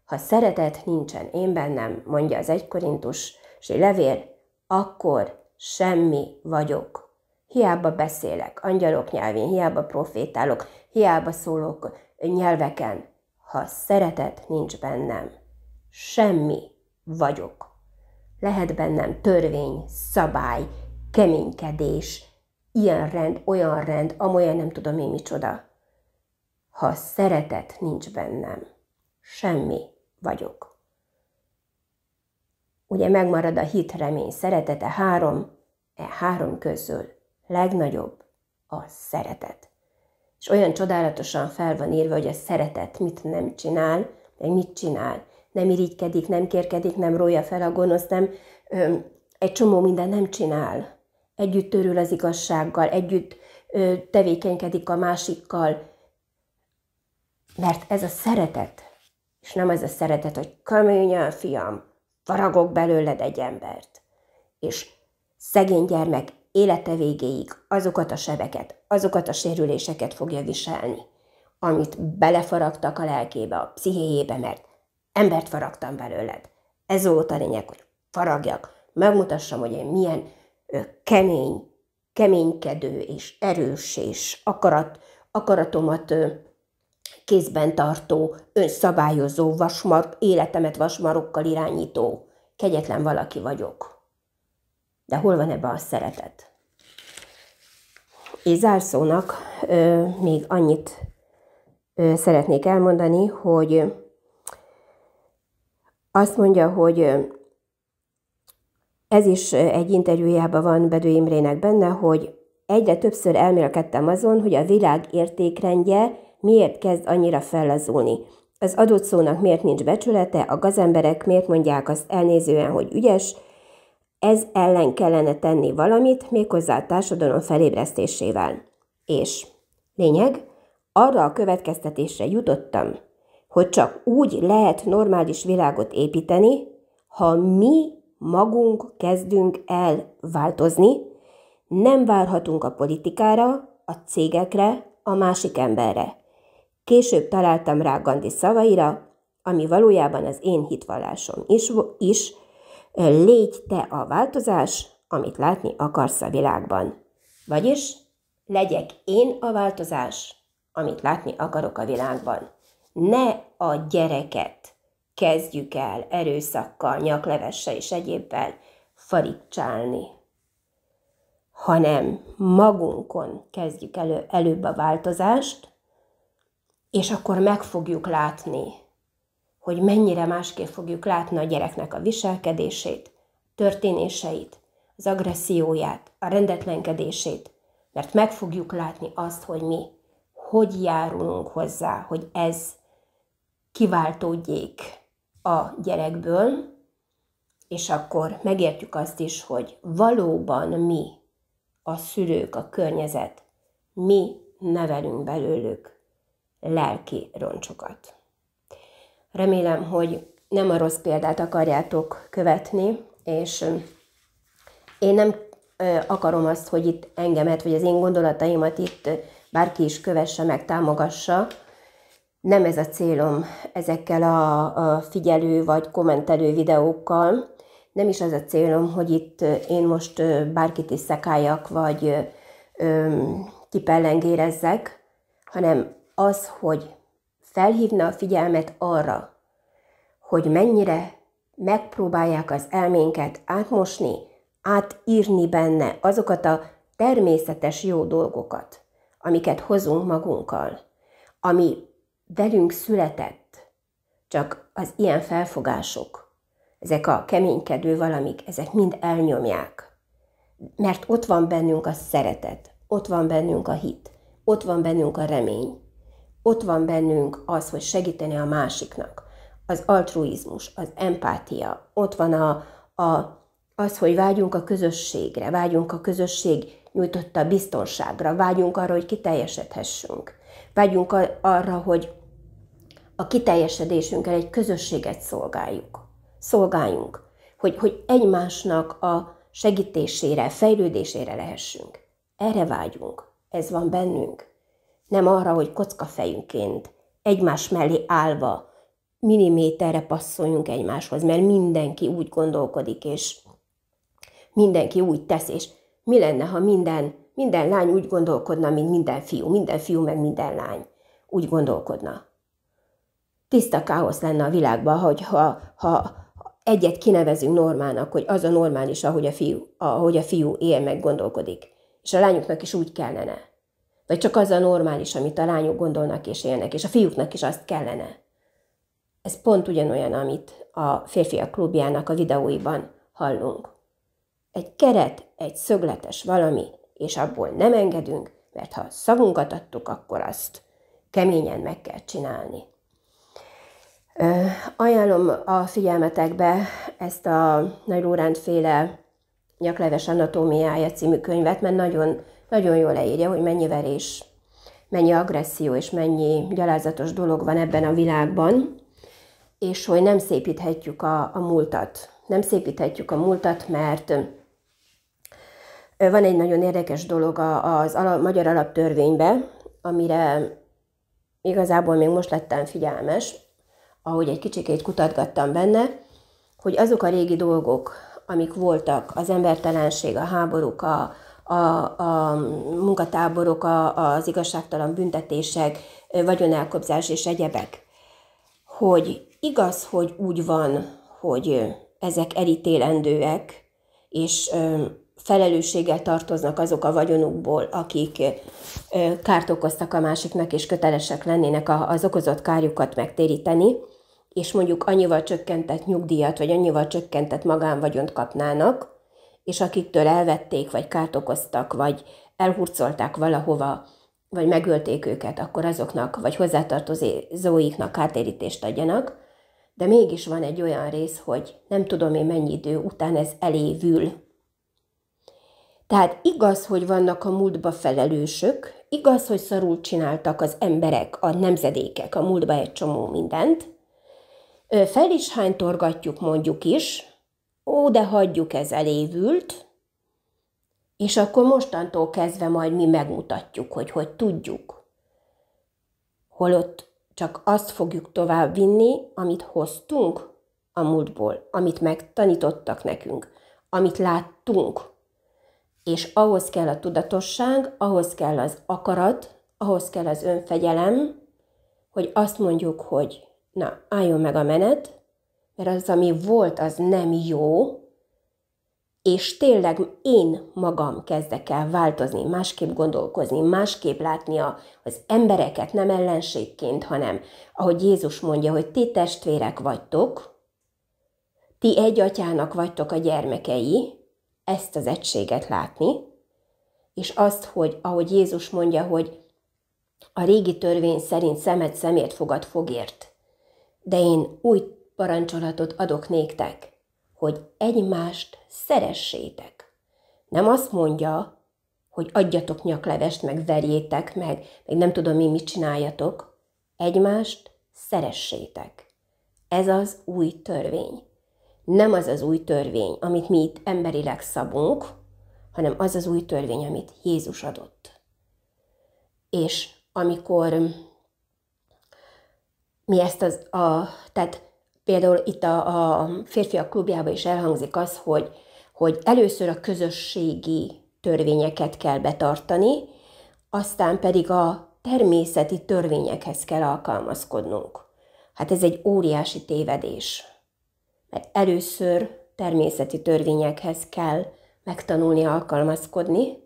ha szeretet nincsen én bennem, mondja az egykorintus, és levél, akkor semmi vagyok. Hiába beszélek, angyalok nyelvén, hiába profétálok, hiába szólok nyelveken. Ha szeretet nincs bennem, semmi vagyok. Lehet bennem törvény, szabály, keménykedés, ilyen rend, olyan rend, amolyan nem tudom én micsoda. Ha szeretet nincs bennem, semmi vagyok. Ugye megmarad a hit, remény, szeretete három, e három közül legnagyobb a szeretet. És olyan csodálatosan fel van írva, hogy a szeretet mit nem csinál, meg mit csinál. Nem irigykedik, nem kérkedik, nem rója fel a gonosz, nem ö, egy csomó minden nem csinál. Együtt törül az igazsággal, együtt ö, tevékenykedik a másikkal, mert ez a szeretet, és nem ez a szeretet, hogy köményen, fiam, faragok belőled egy embert. És szegény gyermek, élete végéig azokat a sebeket, azokat a sérüléseket fogja viselni, amit belefaragtak a lelkébe, a pszichéjébe, mert embert faragtam belőled. Ez volt a lényeg, hogy faragjak, megmutassam, hogy én milyen ö, kemény, keménykedő és erős és akarat, akaratomat ö, kézben tartó, önszabályozó, vasmar, életemet vasmarokkal irányító, kegyetlen valaki vagyok. De hol van ebbe a szeretet? És zárszónak ö, még annyit ö, szeretnék elmondani, hogy azt mondja, hogy ez is egy interjújában van Bedő Imrének benne, hogy egyre többször elmélkedtem azon, hogy a világ értékrendje miért kezd annyira fellazulni. Az adott szónak miért nincs becsülete, a gazemberek miért mondják azt elnézően, hogy ügyes, ez ellen kellene tenni valamit, méghozzá a társadalom felébresztésével. És lényeg, arra a következtetésre jutottam, hogy csak úgy lehet normális világot építeni, ha mi magunk kezdünk el változni, nem várhatunk a politikára, a cégekre, a másik emberre. Később találtam rá Gandhi szavaira, ami valójában az én hitvallásom is, is Légy te a változás, amit látni akarsz a világban. Vagyis legyek én a változás, amit látni akarok a világban. Ne a gyereket kezdjük el erőszakkal, nyaklevessel és egyébbel farigcsálni, hanem magunkon kezdjük elő, előbb a változást, és akkor meg fogjuk látni, hogy mennyire másképp fogjuk látni a gyereknek a viselkedését, történéseit, az agresszióját, a rendetlenkedését, mert meg fogjuk látni azt, hogy mi hogy járulunk hozzá, hogy ez kiváltódjék a gyerekből, és akkor megértjük azt is, hogy valóban mi, a szülők, a környezet, mi nevelünk belőlük lelki roncsokat. Remélem, hogy nem a rossz példát akarjátok követni, és én nem akarom azt, hogy itt engemet, vagy az én gondolataimat itt bárki is kövesse, meg támogassa. Nem ez a célom ezekkel a, figyelő vagy kommentelő videókkal. Nem is az a célom, hogy itt én most bárkit is szekáljak, vagy kipellengérezzek, hanem az, hogy felhívna a figyelmet arra, hogy mennyire megpróbálják az elménket átmosni, átírni benne azokat a természetes jó dolgokat, amiket hozunk magunkkal, ami velünk született, csak az ilyen felfogások, ezek a keménykedő valamik, ezek mind elnyomják. Mert ott van bennünk a szeretet, ott van bennünk a hit, ott van bennünk a remény. Ott van bennünk az, hogy segíteni a másiknak, az altruizmus, az empátia, ott van a, a, az, hogy vágyunk a közösségre, vágyunk a közösség nyújtotta biztonságra, vágyunk arra, hogy kiteljesedhessünk, vágyunk arra, hogy a kiteljesedésünkkel egy közösséget szolgáljuk, szolgáljunk, hogy, hogy egymásnak a segítésére, fejlődésére lehessünk. Erre vágyunk, ez van bennünk nem arra, hogy kockafejünként, egymás mellé állva, milliméterre passzoljunk egymáshoz, mert mindenki úgy gondolkodik, és mindenki úgy tesz, és mi lenne, ha minden, minden lány úgy gondolkodna, mint minden fiú, minden fiú meg minden lány úgy gondolkodna. Tiszta káosz lenne a világban, hogy ha, ha egyet kinevezünk normának, hogy az a normális, ahogy a fiú, ahogy a fiú él meg gondolkodik. És a lányoknak is úgy kellene. Vagy csak az a normális, amit a lányok gondolnak és élnek, és a fiúknak is azt kellene. Ez pont ugyanolyan, amit a férfiak klubjának a videóiban hallunk. Egy keret, egy szögletes valami, és abból nem engedünk, mert ha szavunkat adtuk, akkor azt keményen meg kell csinálni. Ö, ajánlom a figyelmetekbe ezt a Nagy Lóránt féle Nyakleves anatómiája című könyvet, mert nagyon nagyon jól leírja, hogy mennyi verés, mennyi agresszió és mennyi gyalázatos dolog van ebben a világban, és hogy nem szépíthetjük a, a múltat. Nem szépíthetjük a múltat, mert van egy nagyon érdekes dolog az ala, magyar alaptörvénybe, amire igazából még most lettem figyelmes, ahogy egy kicsikét kutatgattam benne, hogy azok a régi dolgok, amik voltak, az embertelenség, a háborúk, a, a, a munkatáborok, a, az igazságtalan büntetések, vagyonelkobzás és egyebek. Hogy igaz, hogy úgy van, hogy ezek elítélendőek, és felelősséggel tartoznak azok a vagyonukból, akik kárt okoztak a másiknak, és kötelesek lennének az okozott kárjukat megtéríteni, és mondjuk annyival csökkentett nyugdíjat, vagy annyival csökkentett magánvagyont kapnának, és akiktől elvették, vagy kárt okoztak, vagy elhurcolták valahova, vagy megölték őket, akkor azoknak, vagy hozzátartozóiknak kártérítést adjanak, de mégis van egy olyan rész, hogy nem tudom én mennyi idő után ez elévül. Tehát igaz, hogy vannak a múltba felelősök, igaz, hogy szarul csináltak az emberek, a nemzedékek a múltba egy csomó mindent, fel is hány torgatjuk mondjuk is, ó, de hagyjuk ez elévült, és akkor mostantól kezdve majd mi megmutatjuk, hogy hogy tudjuk. Holott csak azt fogjuk tovább vinni, amit hoztunk a múltból, amit megtanítottak nekünk, amit láttunk. És ahhoz kell a tudatosság, ahhoz kell az akarat, ahhoz kell az önfegyelem, hogy azt mondjuk, hogy na, álljon meg a menet, mert az, ami volt, az nem jó, és tényleg én magam kezdek el változni, másképp gondolkozni, másképp látni a, az embereket, nem ellenségként, hanem ahogy Jézus mondja, hogy ti testvérek vagytok, ti egy atyának vagytok a gyermekei, ezt az egységet látni, és azt, hogy ahogy Jézus mondja, hogy a régi törvény szerint szemet szemért fogad fogért, de én új parancsolatot adok néktek, hogy egymást szeressétek. Nem azt mondja, hogy adjatok nyaklevest, meg verjétek, meg, meg nem tudom mi mit csináljatok. Egymást szeressétek. Ez az új törvény. Nem az az új törvény, amit mi itt emberileg szabunk, hanem az az új törvény, amit Jézus adott. És amikor mi ezt az, a, tehát Például itt a, a férfiak klubjában is elhangzik az, hogy, hogy először a közösségi törvényeket kell betartani, aztán pedig a természeti törvényekhez kell alkalmazkodnunk. Hát ez egy óriási tévedés. Mert először természeti törvényekhez kell megtanulni alkalmazkodni,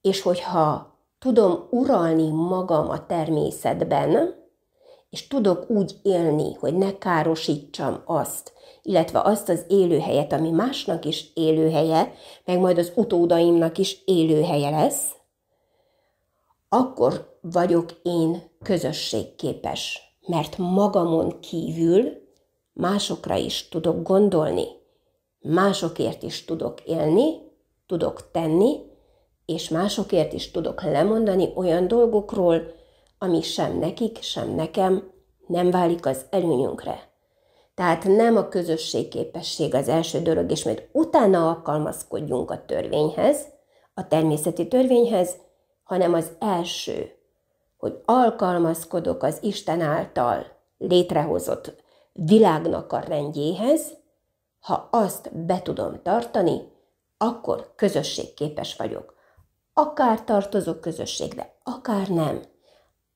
és hogyha tudom uralni magam a természetben, és tudok úgy élni, hogy ne károsítsam azt, illetve azt az élőhelyet, ami másnak is élőhelye, meg majd az utódaimnak is élőhelye lesz, akkor vagyok én közösségképes, mert magamon kívül másokra is tudok gondolni, másokért is tudok élni, tudok tenni, és másokért is tudok lemondani olyan dolgokról, ami sem nekik, sem nekem nem válik az előnyünkre. Tehát nem a közösségképesség az első dolog, és majd utána alkalmazkodjunk a törvényhez, a természeti törvényhez, hanem az első, hogy alkalmazkodok az Isten által létrehozott világnak a rendjéhez, ha azt be tudom tartani, akkor közösségképes vagyok. Akár tartozok közösségbe, akár nem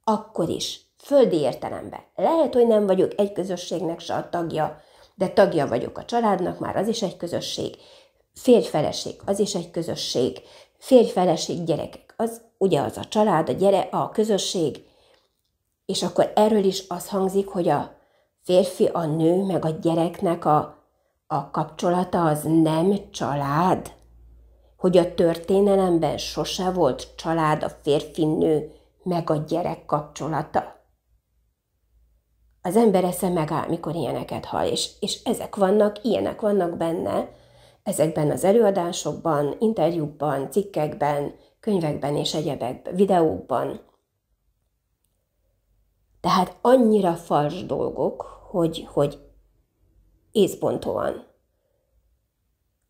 akkor is, földi értelemben. Lehet, hogy nem vagyok egy közösségnek se a tagja, de tagja vagyok a családnak, már az is egy közösség. Férj-feleség, az is egy közösség. Férj-feleség, gyerekek, az ugye az a család, a gyere, a közösség. És akkor erről is az hangzik, hogy a férfi, a nő, meg a gyereknek a, a kapcsolata az nem család. Hogy a történelemben sose volt család a férfi-nő meg a gyerek kapcsolata. Az ember esze megáll, mikor ilyeneket hall, és, és ezek vannak, ilyenek vannak benne, ezekben az előadásokban, interjúkban, cikkekben, könyvekben és egyebekben, videókban. Tehát annyira fals dolgok, hogy, hogy észbontóan.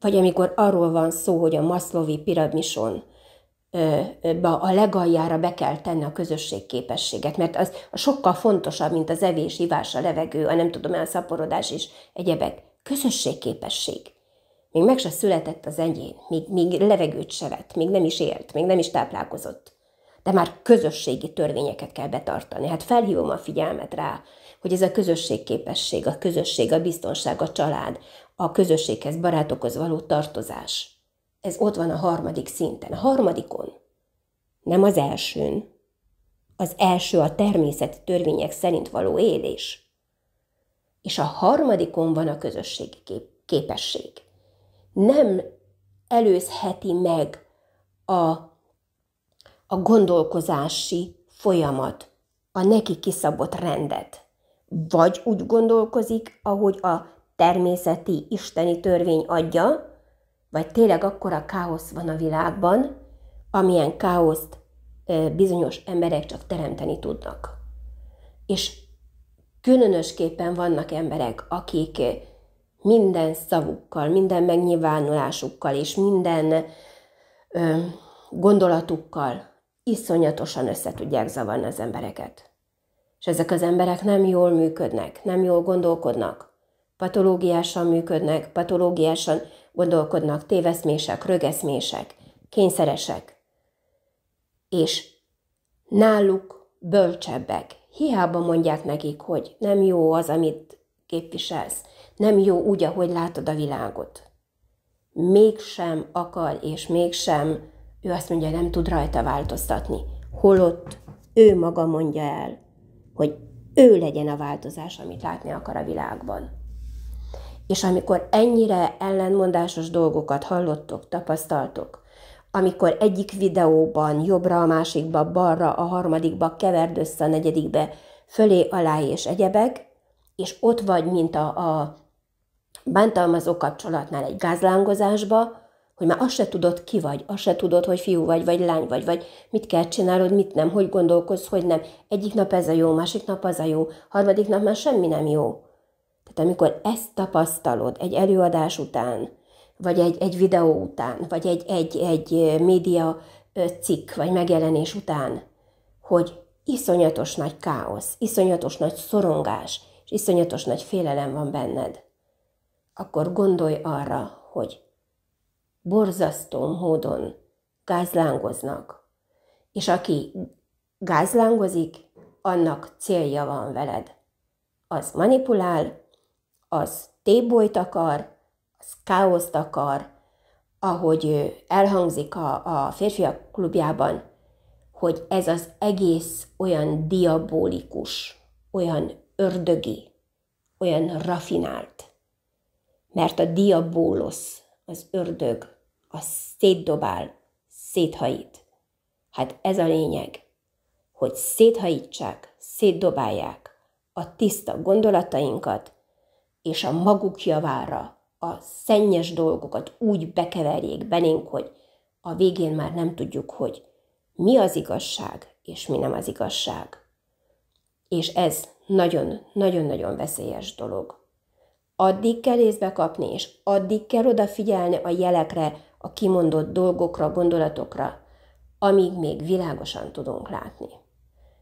Vagy amikor arról van szó, hogy a maszlovi piramison a legaljára be kell tenni a közösségképességet, mert az sokkal fontosabb, mint az evés, ivás, a levegő, a nem tudom, a szaporodás és egyebek. Közösségképesség. Még meg se született az enyém, még, még levegőt se vett, még nem is élt, még nem is táplálkozott. De már közösségi törvényeket kell betartani. Hát felhívom a figyelmet rá, hogy ez a közösségképesség, a közösség, a biztonság, a család, a közösséghez, barátokhoz való tartozás – ez ott van a harmadik szinten, a harmadikon. Nem az elsőn. Az első a természeti törvények szerint való élés. És a harmadikon van a közösségi kép- képesség. Nem előzheti meg a, a gondolkozási folyamat, a neki kiszabott rendet. Vagy úgy gondolkozik, ahogy a természeti isteni törvény adja, vagy tényleg akkora káosz van a világban, amilyen káoszt bizonyos emberek csak teremteni tudnak. És különösképpen vannak emberek, akik minden szavukkal, minden megnyilvánulásukkal és minden gondolatukkal iszonyatosan össze tudják zavarni az embereket. És ezek az emberek nem jól működnek, nem jól gondolkodnak, patológiásan működnek, patológiásan gondolkodnak téveszmések, rögeszmések, kényszeresek. És náluk bölcsebbek. Hiába mondják nekik, hogy nem jó az, amit képviselsz, nem jó úgy, ahogy látod a világot. Mégsem akar, és mégsem ő azt mondja, nem tud rajta változtatni. Holott ő maga mondja el, hogy ő legyen a változás, amit látni akar a világban. És amikor ennyire ellenmondásos dolgokat hallottok, tapasztaltok, amikor egyik videóban jobbra a másikba, balra a harmadikba, keverd össze a negyedikbe, fölé, alá és egyebek, és ott vagy, mint a, a bántalmazó kapcsolatnál egy gázlángozásba, hogy már azt se tudod, ki vagy, azt se tudod, hogy fiú vagy, vagy lány vagy, vagy mit kell csinálod, mit nem, hogy gondolkozz, hogy nem. Egyik nap ez a jó, másik nap az a jó, harmadik nap már semmi nem jó. De amikor ezt tapasztalod egy előadás után, vagy egy, egy videó után, vagy egy, egy, egy média cikk, vagy megjelenés után, hogy iszonyatos nagy káosz, iszonyatos nagy szorongás, és iszonyatos nagy félelem van benned, akkor gondolj arra, hogy borzasztó módon gázlángoznak, és aki gázlángozik, annak célja van veled. Az manipulál, az tébolyt akar, az káoszt akar, ahogy elhangzik a, a férfiak klubjában, hogy ez az egész olyan diabolikus, olyan ördögi, olyan rafinált. Mert a diabólosz, az ördög, az szétdobál, széthajít. Hát ez a lényeg, hogy széthajítsák, szétdobálják a tiszta gondolatainkat, és a maguk javára a szennyes dolgokat úgy bekeverjék belénk, hogy a végén már nem tudjuk, hogy mi az igazság, és mi nem az igazság. És ez nagyon-nagyon-nagyon veszélyes dolog. Addig kell észbe kapni, és addig kell odafigyelni a jelekre, a kimondott dolgokra, gondolatokra, amíg még világosan tudunk látni.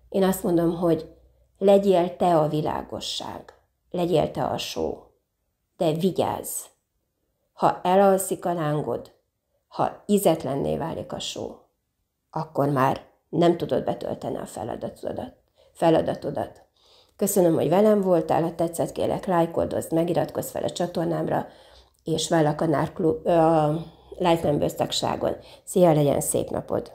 Én azt mondom, hogy legyél te a világosság legyél te a só. De vigyázz! Ha elalszik a lángod, ha izetlenné válik a só, akkor már nem tudod betölteni a feladatodat. feladatodat. Köszönöm, hogy velem voltál, ha tetszett, kérlek lájkoldozd, megiratkozz fel a csatornámra, és várlak a, Nárklub, a Life Members tagságon. Szia, legyen szép napod!